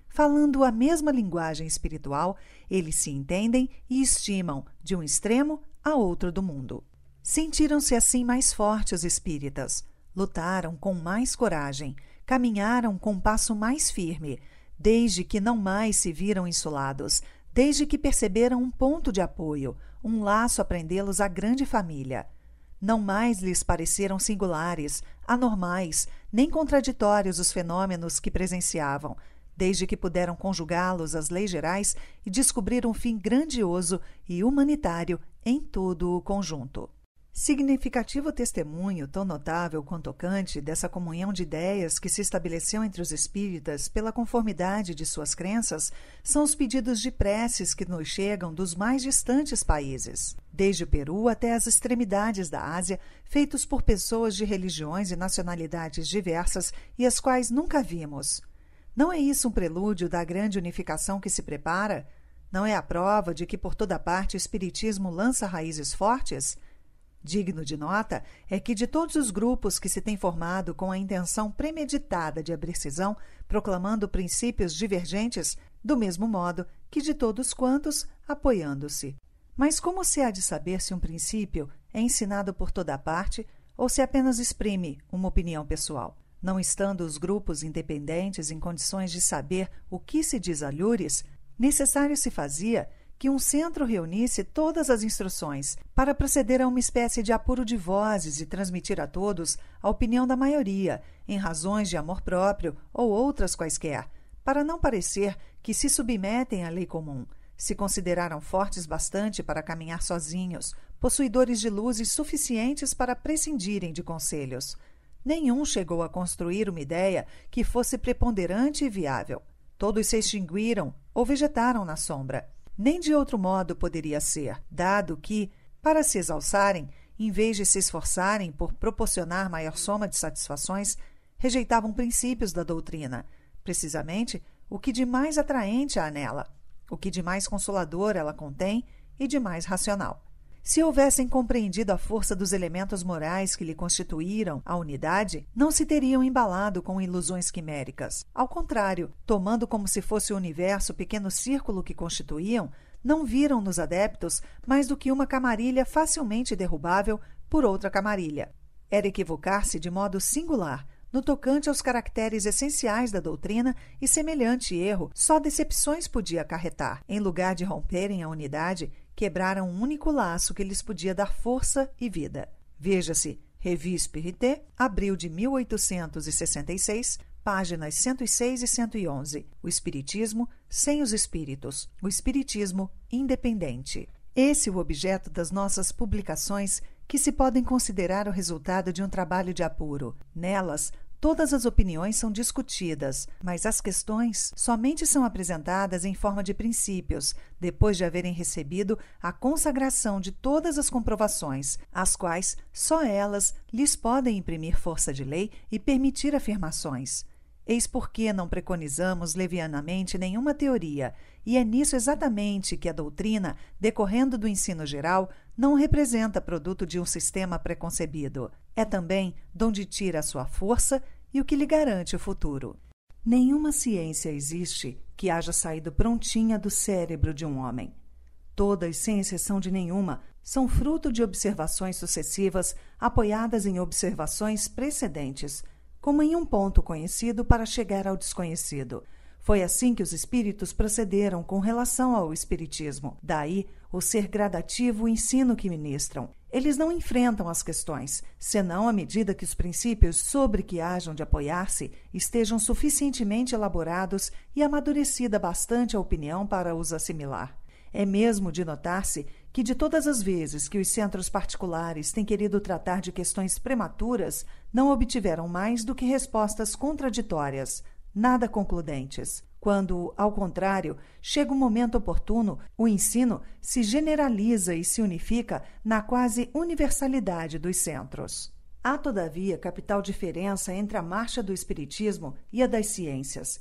Falando a mesma linguagem espiritual, eles se entendem e estimam de um extremo a outro do mundo. Sentiram-se assim mais fortes os espíritas, lutaram com mais coragem, caminharam com um passo mais firme, desde que não mais se viram insulados, desde que perceberam um ponto de apoio, um laço a prendê-los à grande família. Não mais lhes pareceram singulares, anormais, nem contraditórios os fenômenos que presenciavam, desde que puderam conjugá-los às leis gerais e descobrir um fim grandioso e humanitário em todo o conjunto. Significativo testemunho, tão notável quanto tocante, dessa comunhão de ideias que se estabeleceu entre os espíritas pela conformidade de suas crenças são os pedidos de preces que nos chegam dos mais distantes países, desde o Peru até as extremidades da Ásia, feitos por pessoas de religiões e nacionalidades diversas e as quais nunca vimos. Não é isso um prelúdio da grande unificação que se prepara? Não é a prova de que por toda parte o espiritismo lança raízes fortes? Digno de nota é que, de todos os grupos que se têm formado com a intenção premeditada de abrir cisão, proclamando princípios divergentes, do mesmo modo que de todos quantos apoiando-se. Mas como se há de saber se um princípio é ensinado por toda parte ou se apenas exprime uma opinião pessoal? Não estando os grupos independentes em condições de saber o que se diz alhures, necessário se fazia que um centro reunisse todas as instruções para proceder a uma espécie de apuro de vozes e transmitir a todos a opinião da maioria, em razões de amor próprio ou outras quaisquer, para não parecer que se submetem à lei comum. Se consideraram fortes bastante para caminhar sozinhos, possuidores de luzes suficientes para prescindirem de conselhos. Nenhum chegou a construir uma ideia que fosse preponderante e viável. Todos se extinguiram ou vegetaram na sombra. Nem de outro modo poderia ser, dado que, para se exalçarem, em vez de se esforçarem por proporcionar maior soma de satisfações, rejeitavam princípios da doutrina, precisamente o que de mais atraente há nela, o que de mais consolador ela contém e de mais racional. Se houvessem compreendido a força dos elementos morais que lhe constituíram a unidade, não se teriam embalado com ilusões quiméricas. Ao contrário, tomando como se fosse o universo o pequeno círculo que constituíam, não viram nos adeptos mais do que uma camarilha facilmente derrubável por outra camarilha. Era equivocar-se de modo singular no tocante aos caracteres essenciais da doutrina e semelhante erro só decepções podia acarretar. Em lugar de romperem a unidade, quebraram um único laço que lhes podia dar força e vida. Veja-se, Revue Spirité, abril de 1866, páginas 106 e 111. O Espiritismo sem os Espíritos. O Espiritismo independente. Esse é o objeto das nossas publicações que se podem considerar o resultado de um trabalho de apuro. Nelas, Todas as opiniões são discutidas, mas as questões somente são apresentadas em forma de princípios, depois de haverem recebido a consagração de todas as comprovações, as quais só elas lhes podem imprimir força de lei e permitir afirmações. Eis por que não preconizamos levianamente nenhuma teoria, e é nisso exatamente que a doutrina, decorrendo do ensino geral, não representa produto de um sistema preconcebido. É também donde tira a sua força e o que lhe garante o futuro. Nenhuma ciência existe que haja saído prontinha do cérebro de um homem. Todas, sem exceção de nenhuma, são fruto de observações sucessivas apoiadas em observações precedentes, como em um ponto conhecido para chegar ao desconhecido. Foi assim que os espíritos procederam com relação ao espiritismo. Daí, o ser gradativo o ensino que ministram. Eles não enfrentam as questões, senão à medida que os princípios sobre que hajam de apoiar-se estejam suficientemente elaborados e amadurecida bastante a opinião para os assimilar. É mesmo de notar-se que, de todas as vezes que os centros particulares têm querido tratar de questões prematuras, não obtiveram mais do que respostas contraditórias, nada concludentes quando, ao contrário, chega o momento oportuno, o ensino se generaliza e se unifica na quase universalidade dos centros. Há, todavia, capital diferença entre a marcha do Espiritismo e a das ciências.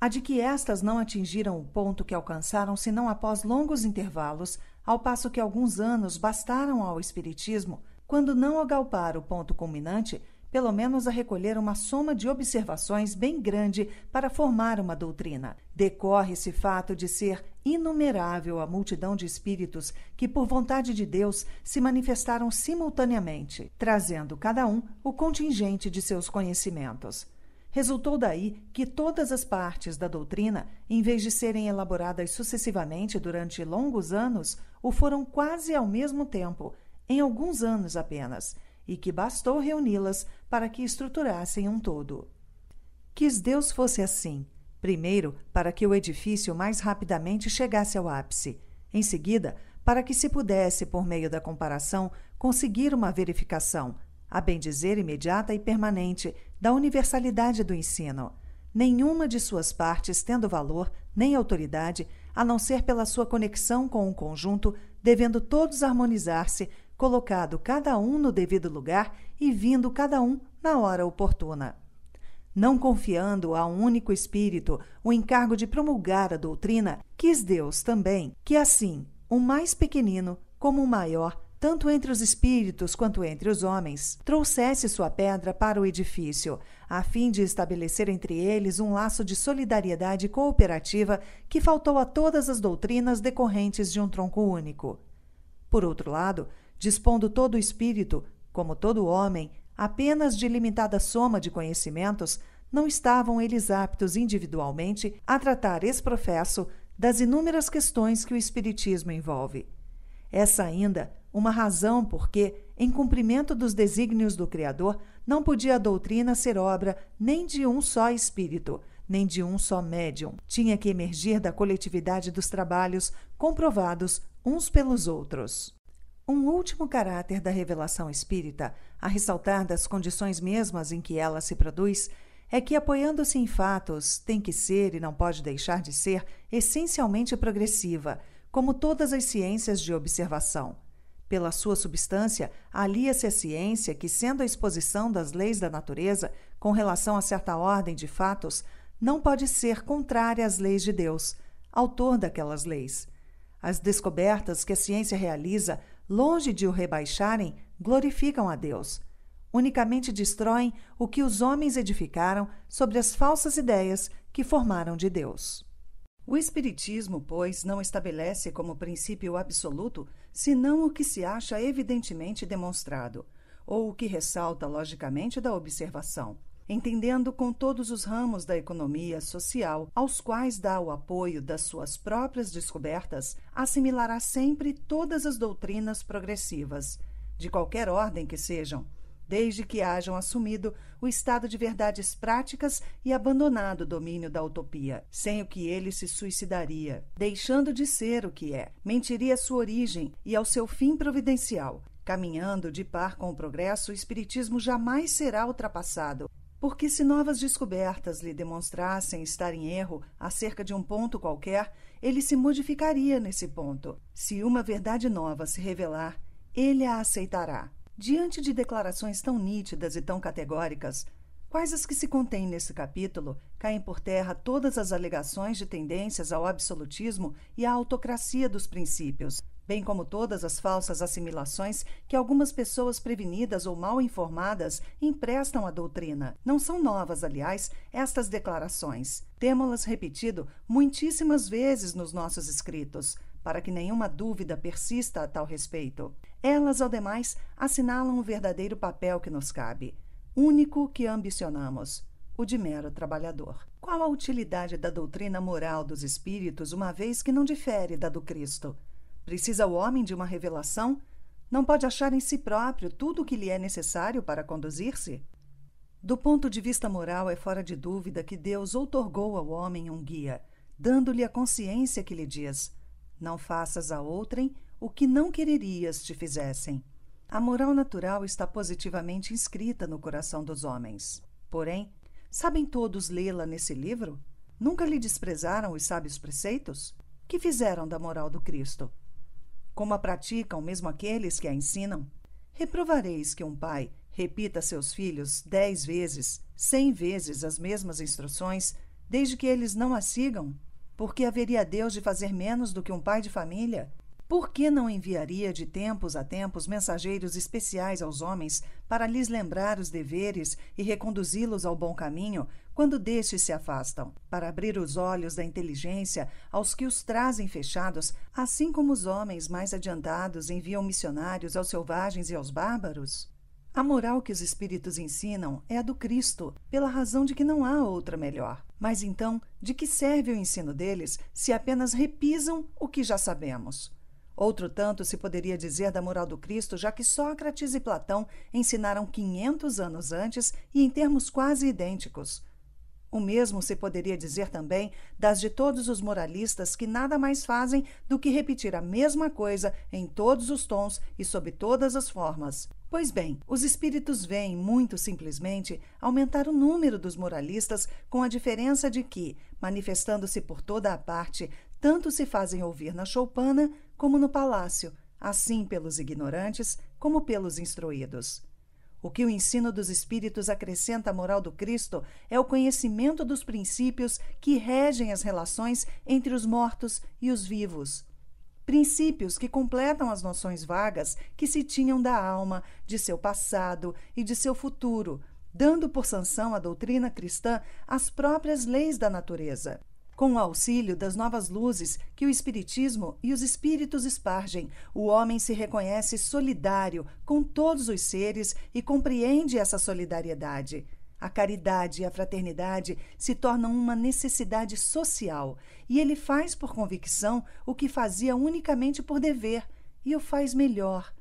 A de que estas não atingiram o ponto que alcançaram senão após longos intervalos, ao passo que alguns anos bastaram ao Espiritismo, quando não agalpar o ponto culminante, pelo menos a recolher uma soma de observações bem grande para formar uma doutrina. Decorre esse fato de ser inumerável a multidão de espíritos que, por vontade de Deus, se manifestaram simultaneamente, trazendo cada um o contingente de seus conhecimentos. Resultou daí que todas as partes da doutrina, em vez de serem elaboradas sucessivamente durante longos anos, o foram quase ao mesmo tempo, em alguns anos apenas, e que bastou reuni-las para que estruturassem um todo. Quis Deus fosse assim, primeiro para que o edifício mais rapidamente chegasse ao ápice, em seguida, para que se pudesse, por meio da comparação, conseguir uma verificação, a bem dizer imediata e permanente, da universalidade do ensino, nenhuma de suas partes tendo valor nem autoridade, a não ser pela sua conexão com o conjunto, devendo todos harmonizar-se, colocado cada um no devido lugar e vindo cada um na hora oportuna. Não confiando a um único espírito o encargo de promulgar a doutrina, quis Deus também que assim o mais pequenino como o maior tanto entre os espíritos quanto entre os homens, trouxesse sua pedra para o edifício, a fim de estabelecer entre eles um laço de solidariedade cooperativa que faltou a todas as doutrinas decorrentes de um tronco único. Por outro lado, dispondo todo o espírito, como todo homem, apenas de limitada soma de conhecimentos, não estavam eles aptos individualmente a tratar esse professo das inúmeras questões que o Espiritismo envolve. Essa ainda uma razão porque, em cumprimento dos desígnios do Criador, não podia a doutrina ser obra nem de um só espírito, nem de um só médium. Tinha que emergir da coletividade dos trabalhos comprovados uns pelos outros. Um último caráter da revelação espírita, a ressaltar das condições mesmas em que ela se produz, é que, apoiando-se em fatos, tem que ser e não pode deixar de ser essencialmente progressiva, como todas as ciências de observação. Pela sua substância, alia-se a ciência que, sendo a exposição das leis da natureza com relação a certa ordem de fatos, não pode ser contrária às leis de Deus, autor daquelas leis. As descobertas que a ciência realiza longe de o rebaixarem, glorificam a Deus. Unicamente destroem o que os homens edificaram sobre as falsas ideias que formaram de Deus. O Espiritismo, pois, não estabelece como princípio absoluto senão o que se acha evidentemente demonstrado, ou o que ressalta logicamente da observação entendendo com todos os ramos da economia social, aos quais dá o apoio das suas próprias descobertas, assimilará sempre todas as doutrinas progressivas, de qualquer ordem que sejam, desde que hajam assumido o estado de verdades práticas e abandonado o domínio da utopia, sem o que ele se suicidaria, deixando de ser o que é, mentiria sua origem e ao seu fim providencial. Caminhando de par com o progresso, o Espiritismo jamais será ultrapassado, porque se novas descobertas lhe demonstrassem estar em erro acerca de um ponto qualquer, ele se modificaria nesse ponto. Se uma verdade nova se revelar, ele a aceitará. Diante de declarações tão nítidas e tão categóricas, quais as que se contêm nesse capítulo, caem por terra todas as alegações de tendências ao absolutismo e à autocracia dos princípios bem como todas as falsas assimilações que algumas pessoas prevenidas ou mal informadas emprestam à doutrina. Não são novas, aliás, estas declarações. Temos-las repetido muitíssimas vezes nos nossos escritos, para que nenhuma dúvida persista a tal respeito. Elas, ao demais, assinalam o verdadeiro papel que nos cabe, único que ambicionamos o de mero trabalhador. Qual a utilidade da doutrina moral dos espíritos, uma vez que não difere da do Cristo? Precisa o homem de uma revelação? Não pode achar em si próprio tudo o que lhe é necessário para conduzir-se? Do ponto de vista moral, é fora de dúvida que Deus outorgou ao homem um guia, dando-lhe a consciência que lhe diz: Não faças a outrem o que não quererias te fizessem. A moral natural está positivamente inscrita no coração dos homens. Porém, sabem todos lê-la nesse livro? Nunca lhe desprezaram os sábios preceitos? Que fizeram da moral do Cristo? como a praticam mesmo aqueles que a ensinam? Reprovareis que um pai repita a seus filhos dez vezes, cem vezes as mesmas instruções, desde que eles não as sigam? Porque haveria Deus de fazer menos do que um pai de família? Por que não enviaria de tempos a tempos mensageiros especiais aos homens para lhes lembrar os deveres e reconduzi-los ao bom caminho, quando destes se afastam, para abrir os olhos da inteligência aos que os trazem fechados, assim como os homens mais adiantados enviam missionários aos selvagens e aos bárbaros? A moral que os espíritos ensinam é a do Cristo, pela razão de que não há outra melhor. Mas então, de que serve o ensino deles se apenas repisam o que já sabemos? Outro tanto se poderia dizer da moral do Cristo, já que Sócrates e Platão ensinaram 500 anos antes e em termos quase idênticos. O mesmo se poderia dizer também das de todos os moralistas que nada mais fazem do que repetir a mesma coisa em todos os tons e sob todas as formas. Pois bem, os espíritos vêm, muito simplesmente, aumentar o número dos moralistas com a diferença de que, manifestando-se por toda a parte, tanto se fazem ouvir na choupana como no palácio, assim pelos ignorantes como pelos instruídos. O que o ensino dos Espíritos acrescenta à moral do Cristo é o conhecimento dos princípios que regem as relações entre os mortos e os vivos. Princípios que completam as noções vagas que se tinham da alma, de seu passado e de seu futuro, dando por sanção à doutrina cristã as próprias leis da natureza. Com o auxílio das novas luzes que o Espiritismo e os espíritos espargem, o homem se reconhece solidário com todos os seres e compreende essa solidariedade. A caridade e a fraternidade se tornam uma necessidade social e ele faz por convicção o que fazia unicamente por dever e o faz melhor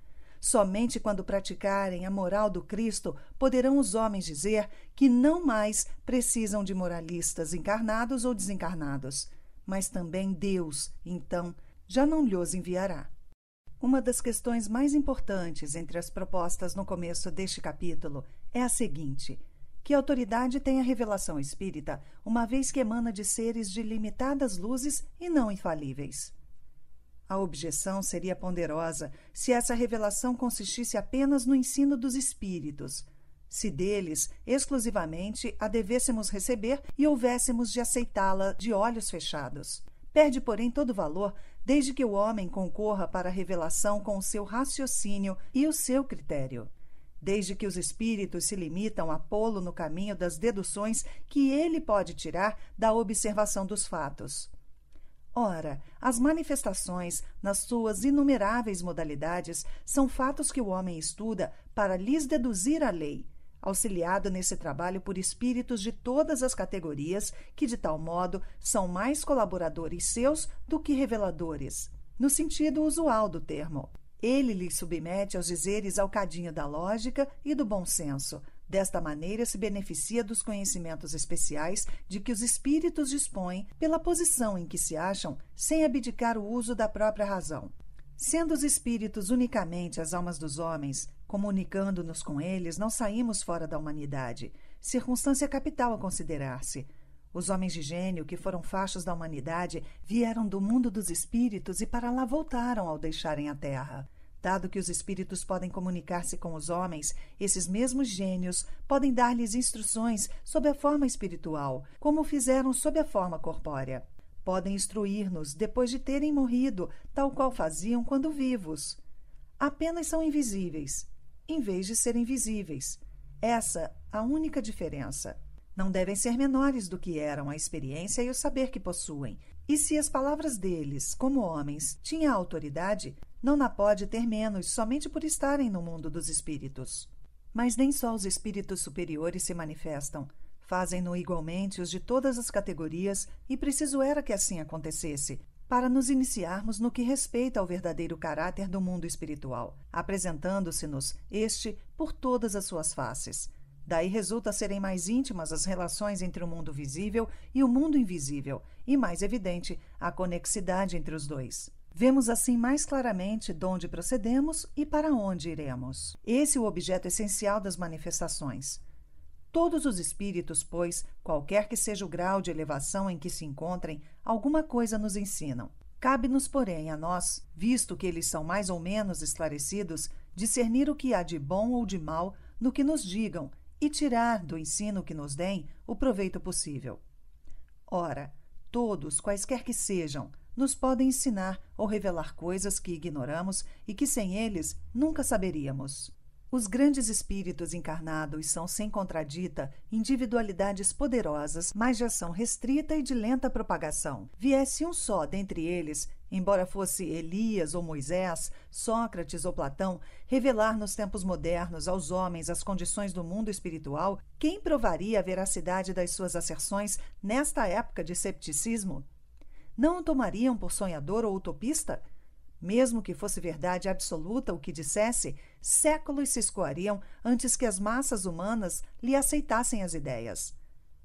Somente quando praticarem a moral do Cristo poderão os homens dizer que não mais precisam de moralistas encarnados ou desencarnados, mas também Deus, então, já não lhos enviará. Uma das questões mais importantes entre as propostas no começo deste capítulo é a seguinte: que autoridade tem a revelação espírita, uma vez que emana de seres de limitadas luzes e não infalíveis? A objeção seria ponderosa se essa revelação consistisse apenas no ensino dos espíritos. Se deles, exclusivamente, a devêssemos receber e houvéssemos de aceitá-la de olhos fechados. Perde, porém, todo valor desde que o homem concorra para a revelação com o seu raciocínio e o seu critério desde que os espíritos se limitam a pô-lo no caminho das deduções que ele pode tirar da observação dos fatos. Ora, as manifestações, nas suas inumeráveis modalidades, são fatos que o homem estuda para lhes deduzir a lei, auxiliado nesse trabalho por espíritos de todas as categorias, que de tal modo são mais colaboradores seus do que reveladores, no sentido usual do termo. Ele lhes submete aos dizeres alcadinho da lógica e do bom senso, Desta maneira, se beneficia dos conhecimentos especiais de que os espíritos dispõem pela posição em que se acham, sem abdicar o uso da própria razão. Sendo os espíritos unicamente as almas dos homens, comunicando-nos com eles, não saímos fora da humanidade, circunstância capital a considerar-se. Os homens de gênio, que foram fachos da humanidade, vieram do mundo dos espíritos e para lá voltaram ao deixarem a terra. Dado que os espíritos podem comunicar-se com os homens, esses mesmos gênios podem dar-lhes instruções sob a forma espiritual, como fizeram sob a forma corpórea. Podem instruir-nos depois de terem morrido, tal qual faziam quando vivos. Apenas são invisíveis, em vez de serem visíveis. Essa a única diferença. Não devem ser menores do que eram a experiência e o saber que possuem. E se as palavras deles, como homens, tinham autoridade, não na pode ter menos somente por estarem no mundo dos espíritos. Mas nem só os espíritos superiores se manifestam. Fazem-no igualmente os de todas as categorias, e preciso era que assim acontecesse, para nos iniciarmos no que respeita ao verdadeiro caráter do mundo espiritual, apresentando-se-nos este por todas as suas faces. Daí resulta serem mais íntimas as relações entre o mundo visível e o mundo invisível, e mais evidente a conexidade entre os dois. Vemos assim mais claramente de onde procedemos e para onde iremos. Esse é o objeto essencial das manifestações. Todos os espíritos, pois, qualquer que seja o grau de elevação em que se encontrem, alguma coisa nos ensinam. Cabe-nos, porém, a nós, visto que eles são mais ou menos esclarecidos, discernir o que há de bom ou de mal no que nos digam e tirar do ensino que nos deem o proveito possível. Ora, todos, quaisquer que sejam, nos podem ensinar ou revelar coisas que ignoramos e que sem eles nunca saberíamos. Os grandes espíritos encarnados são, sem contradita, individualidades poderosas, mas de ação restrita e de lenta propagação. Viesse um só dentre eles, embora fosse Elias ou Moisés, Sócrates ou Platão, revelar nos tempos modernos aos homens as condições do mundo espiritual, quem provaria a veracidade das suas asserções nesta época de cepticismo? não o tomariam por sonhador ou utopista? Mesmo que fosse verdade absoluta o que dissesse, séculos se escoariam antes que as massas humanas lhe aceitassem as ideias.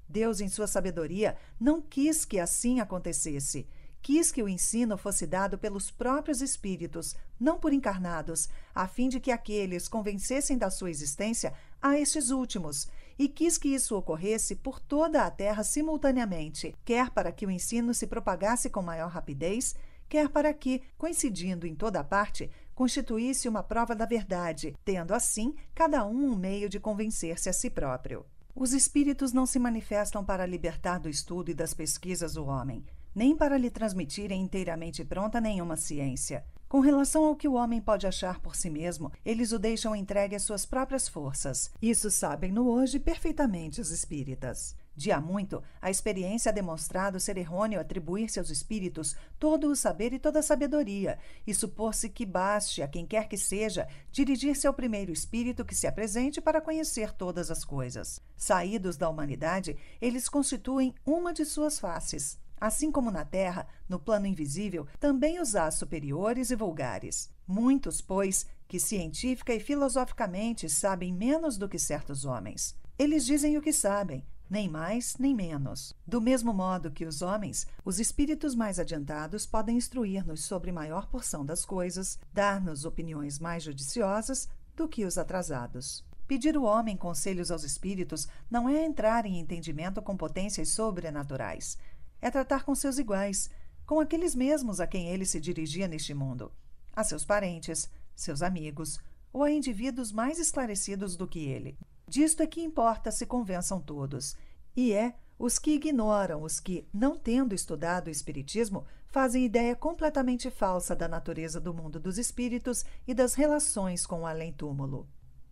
Deus, em sua sabedoria, não quis que assim acontecesse. Quis que o ensino fosse dado pelos próprios espíritos, não por encarnados, a fim de que aqueles convencessem da sua existência a estes últimos e quis que isso ocorresse por toda a terra simultaneamente, quer para que o ensino se propagasse com maior rapidez, quer para que, coincidindo em toda parte, constituísse uma prova da verdade, tendo assim cada um um meio de convencer-se a si próprio. Os espíritos não se manifestam para libertar do estudo e das pesquisas o homem, nem para lhe transmitirem inteiramente pronta nenhuma ciência. Com relação ao que o homem pode achar por si mesmo, eles o deixam entregue às suas próprias forças. Isso sabem no hoje perfeitamente os espíritas. De há muito, a experiência ha demonstrado ser errôneo atribuir-se aos espíritos todo o saber e toda a sabedoria, e supor-se que baste a quem quer que seja dirigir-se ao primeiro espírito que se apresente para conhecer todas as coisas. Saídos da humanidade, eles constituem uma de suas faces, Assim como na Terra, no plano invisível, também os há superiores e vulgares. Muitos, pois, que científica e filosoficamente sabem menos do que certos homens. Eles dizem o que sabem, nem mais nem menos. Do mesmo modo que os homens, os espíritos mais adiantados podem instruir-nos sobre maior porção das coisas, dar-nos opiniões mais judiciosas do que os atrasados. Pedir o homem conselhos aos espíritos não é entrar em entendimento com potências sobrenaturais é tratar com seus iguais, com aqueles mesmos a quem ele se dirigia neste mundo, a seus parentes, seus amigos ou a indivíduos mais esclarecidos do que ele. Disto é que importa se convençam todos, e é os que ignoram, os que, não tendo estudado o Espiritismo, fazem ideia completamente falsa da natureza do mundo dos espíritos e das relações com o além-túmulo.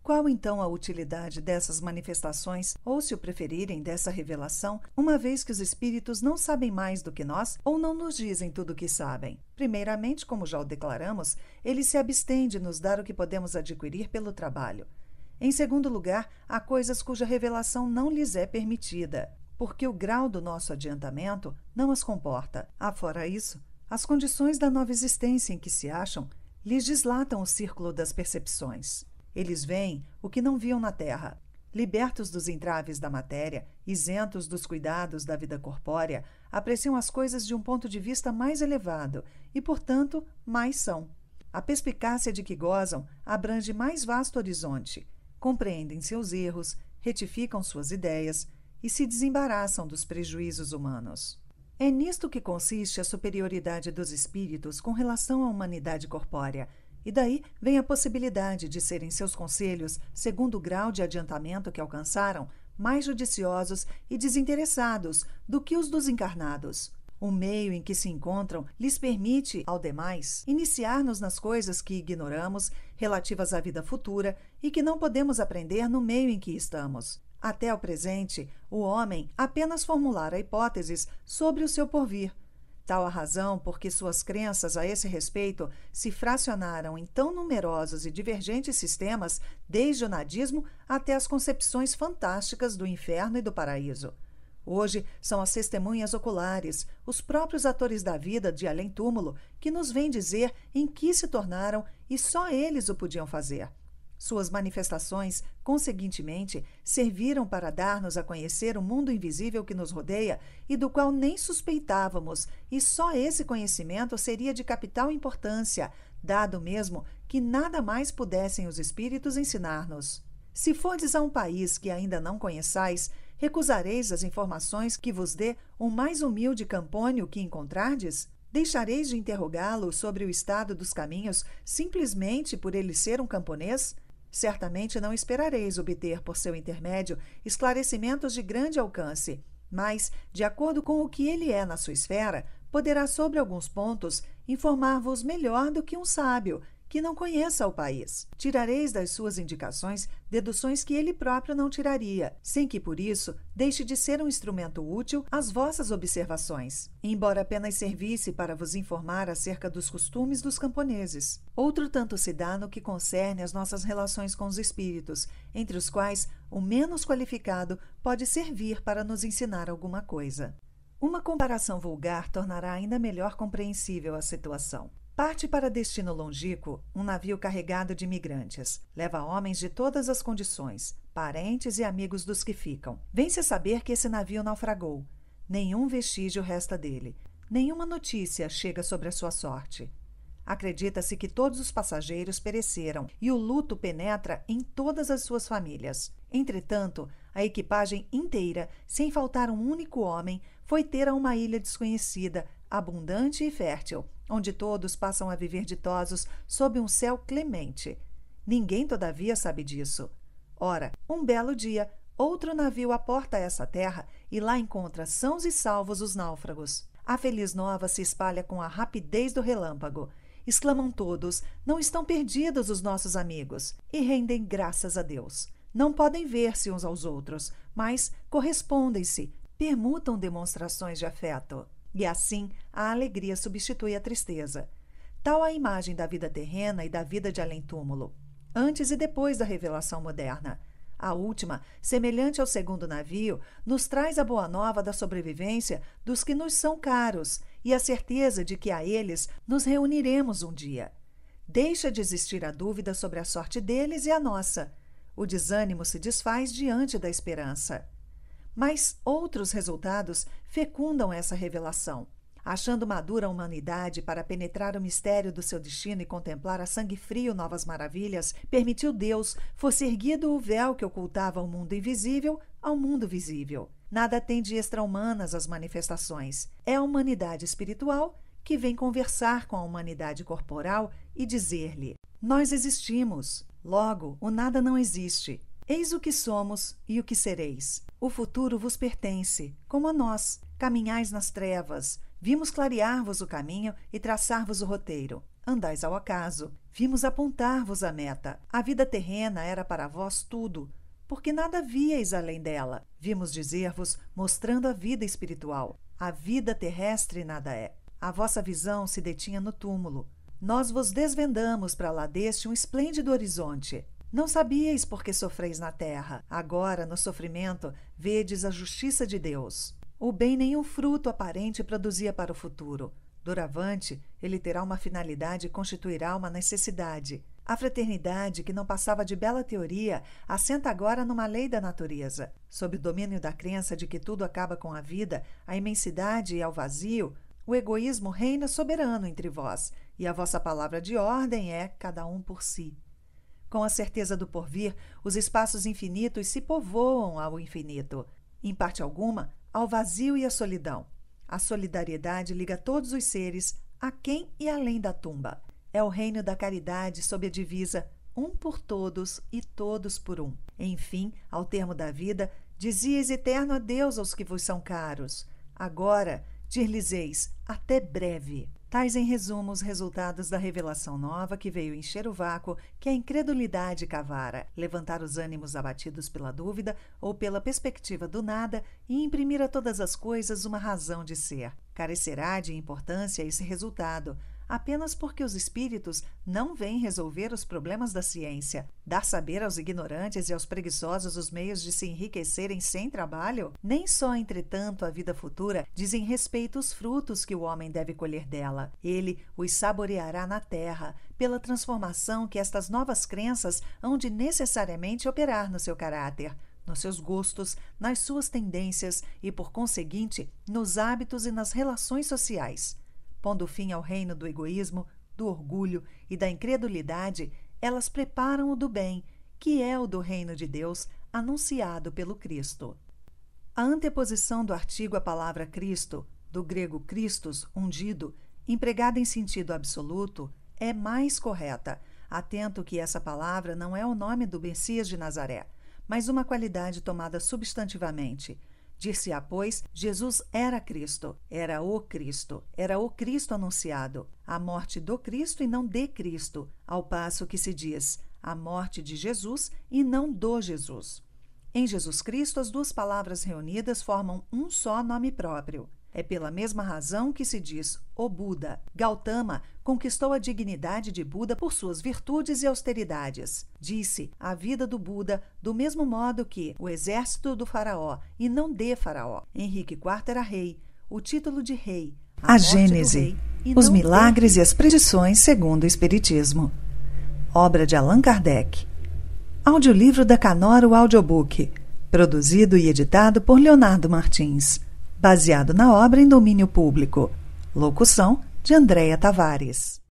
Qual então a utilidade dessas manifestações, ou se o preferirem, dessa revelação, uma vez que os espíritos não sabem mais do que nós ou não nos dizem tudo o que sabem? Primeiramente, como já o declaramos, ele se abstém de nos dar o que podemos adquirir pelo trabalho. Em segundo lugar, há coisas cuja revelação não lhes é permitida, porque o grau do nosso adiantamento não as comporta. Afora isso, as condições da nova existência em que se acham lhes deslatam o círculo das percepções. Eles veem o que não viam na terra. Libertos dos entraves da matéria, isentos dos cuidados da vida corpórea, apreciam as coisas de um ponto de vista mais elevado e, portanto, mais são. A perspicácia de que gozam abrange mais vasto horizonte, compreendem seus erros, retificam suas ideias e se desembaraçam dos prejuízos humanos. É nisto que consiste a superioridade dos espíritos com relação à humanidade corpórea e daí vem a possibilidade de serem seus conselhos, segundo o grau de adiantamento que alcançaram, mais judiciosos e desinteressados do que os dos encarnados. O meio em que se encontram lhes permite, ao demais, iniciar-nos nas coisas que ignoramos relativas à vida futura e que não podemos aprender no meio em que estamos. Até o presente, o homem apenas formulara hipóteses sobre o seu porvir Tal a razão porque suas crenças a esse respeito se fracionaram em tão numerosos e divergentes sistemas, desde o nadismo até as concepções fantásticas do inferno e do paraíso. Hoje são as testemunhas oculares, os próprios atores da vida de além-túmulo, que nos vêm dizer em que se tornaram e só eles o podiam fazer. Suas manifestações, conseguintemente, serviram para dar-nos a conhecer o mundo invisível que nos rodeia e do qual nem suspeitávamos, e só esse conhecimento seria de capital importância, dado mesmo que nada mais pudessem os espíritos ensinar-nos. Se fordes a um país que ainda não conheçais, recusareis as informações que vos dê o mais humilde campônio que encontrardes? Deixareis de interrogá-lo sobre o estado dos caminhos simplesmente por ele ser um camponês? Certamente não esperareis obter por seu intermédio esclarecimentos de grande alcance, mas, de acordo com o que ele é na sua esfera, poderá, sobre alguns pontos, informar-vos melhor do que um sábio que não conheça o país. Tirareis das suas indicações deduções que ele próprio não tiraria, sem que por isso deixe de ser um instrumento útil às vossas observações, embora apenas servisse para vos informar acerca dos costumes dos camponeses. Outro tanto se dá no que concerne as nossas relações com os espíritos, entre os quais o menos qualificado pode servir para nos ensinar alguma coisa. Uma comparação vulgar tornará ainda melhor compreensível a situação. Parte para destino longíquo, um navio carregado de imigrantes. Leva homens de todas as condições, parentes e amigos dos que ficam. Vem-se saber que esse navio naufragou. Nenhum vestígio resta dele. Nenhuma notícia chega sobre a sua sorte. Acredita-se que todos os passageiros pereceram e o luto penetra em todas as suas famílias. Entretanto, a equipagem inteira, sem faltar um único homem, foi ter a uma ilha desconhecida, abundante e fértil, onde todos passam a viver ditosos sob um céu clemente. Ninguém, todavia, sabe disso. Ora, um belo dia, outro navio aporta essa terra e lá encontra sãos e salvos os náufragos. A feliz nova se espalha com a rapidez do relâmpago. Exclamam todos: Não estão perdidos os nossos amigos! E rendem graças a Deus. Não podem ver-se uns aos outros, mas correspondem-se, permutam demonstrações de afeto. E assim, a alegria substitui a tristeza. Tal a imagem da vida terrena e da vida de além-túmulo, antes e depois da revelação moderna. A última, semelhante ao segundo navio, nos traz a boa nova da sobrevivência dos que nos são caros e a certeza de que a eles nos reuniremos um dia. Deixa de existir a dúvida sobre a sorte deles e a nossa. O desânimo se desfaz diante da esperança. Mas outros resultados fecundam essa revelação. Achando madura a humanidade para penetrar o mistério do seu destino e contemplar a sangue frio novas maravilhas, permitiu Deus fosse erguido o véu que ocultava o mundo invisível ao mundo visível. Nada tem de extra-humanas as manifestações. É a humanidade espiritual que vem conversar com a humanidade corporal e dizer-lhe: Nós existimos. Logo, o nada não existe. Eis o que somos e o que sereis. O futuro vos pertence, como a nós. Caminhais nas trevas, vimos clarear-vos o caminho e traçar-vos o roteiro. Andais ao acaso, vimos apontar-vos a meta. A vida terrena era para vós tudo, porque nada víeis além dela. Vimos dizer-vos, mostrando a vida espiritual. A vida terrestre nada é. A vossa visão se detinha no túmulo. Nós vos desvendamos para lá deste um esplêndido horizonte. Não sabíeis que sofreis na terra. Agora, no sofrimento, vedes a justiça de Deus. O bem nenhum fruto aparente produzia para o futuro. Doravante, ele terá uma finalidade e constituirá uma necessidade. A fraternidade, que não passava de bela teoria, assenta agora numa lei da natureza. Sob o domínio da crença de que tudo acaba com a vida, a imensidade e ao vazio, o egoísmo reina soberano entre vós, e a vossa palavra de ordem é cada um por si. Com a certeza do porvir, os espaços infinitos se povoam ao infinito, em parte alguma, ao vazio e à solidão. A solidariedade liga todos os seres, a quem e além da tumba. É o reino da caridade sob a divisa um por todos e todos por um. Enfim, ao termo da vida, dizias eterno adeus aos que vos são caros. Agora, dir-lhes-eis até breve. Tais, em resumo, os resultados da revelação nova que veio encher o vácuo que a incredulidade cavara, levantar os ânimos abatidos pela dúvida ou pela perspectiva do nada e imprimir a todas as coisas uma razão de ser. Carecerá de importância esse resultado apenas porque os espíritos não vêm resolver os problemas da ciência, dar saber aos ignorantes e aos preguiçosos os meios de se enriquecerem sem trabalho? Nem só, entretanto, a vida futura dizem respeito os frutos que o homem deve colher dela. Ele os saboreará na terra, pela transformação que estas novas crenças hão de necessariamente operar no seu caráter nos seus gostos, nas suas tendências e, por conseguinte, nos hábitos e nas relações sociais. Pondo fim ao reino do egoísmo, do orgulho e da incredulidade, elas preparam o do bem, que é o do reino de Deus anunciado pelo Cristo. A anteposição do artigo à palavra Cristo, do grego Christos, ungido, empregada em sentido absoluto, é mais correta. Atento que essa palavra não é o nome do Messias de Nazaré, mas uma qualidade tomada substantivamente. Dir-se-á, ah, pois, Jesus era Cristo, era o Cristo, era o Cristo anunciado, a morte do Cristo e não de Cristo, ao passo que se diz a morte de Jesus e não do Jesus. Em Jesus Cristo, as duas palavras reunidas formam um só nome próprio. É pela mesma razão que se diz o Buda. Gautama conquistou a dignidade de Buda por suas virtudes e austeridades. Disse a vida do Buda do mesmo modo que o exército do faraó e não de faraó. Henrique IV era rei. O título de rei. A, a Gênese. Rei, os milagres rei. e as predições segundo o Espiritismo. Obra de Allan Kardec. Audiolivro da Canora o Audiobook. Produzido e editado por Leonardo Martins baseado na obra em domínio público. Locução de Andréa Tavares.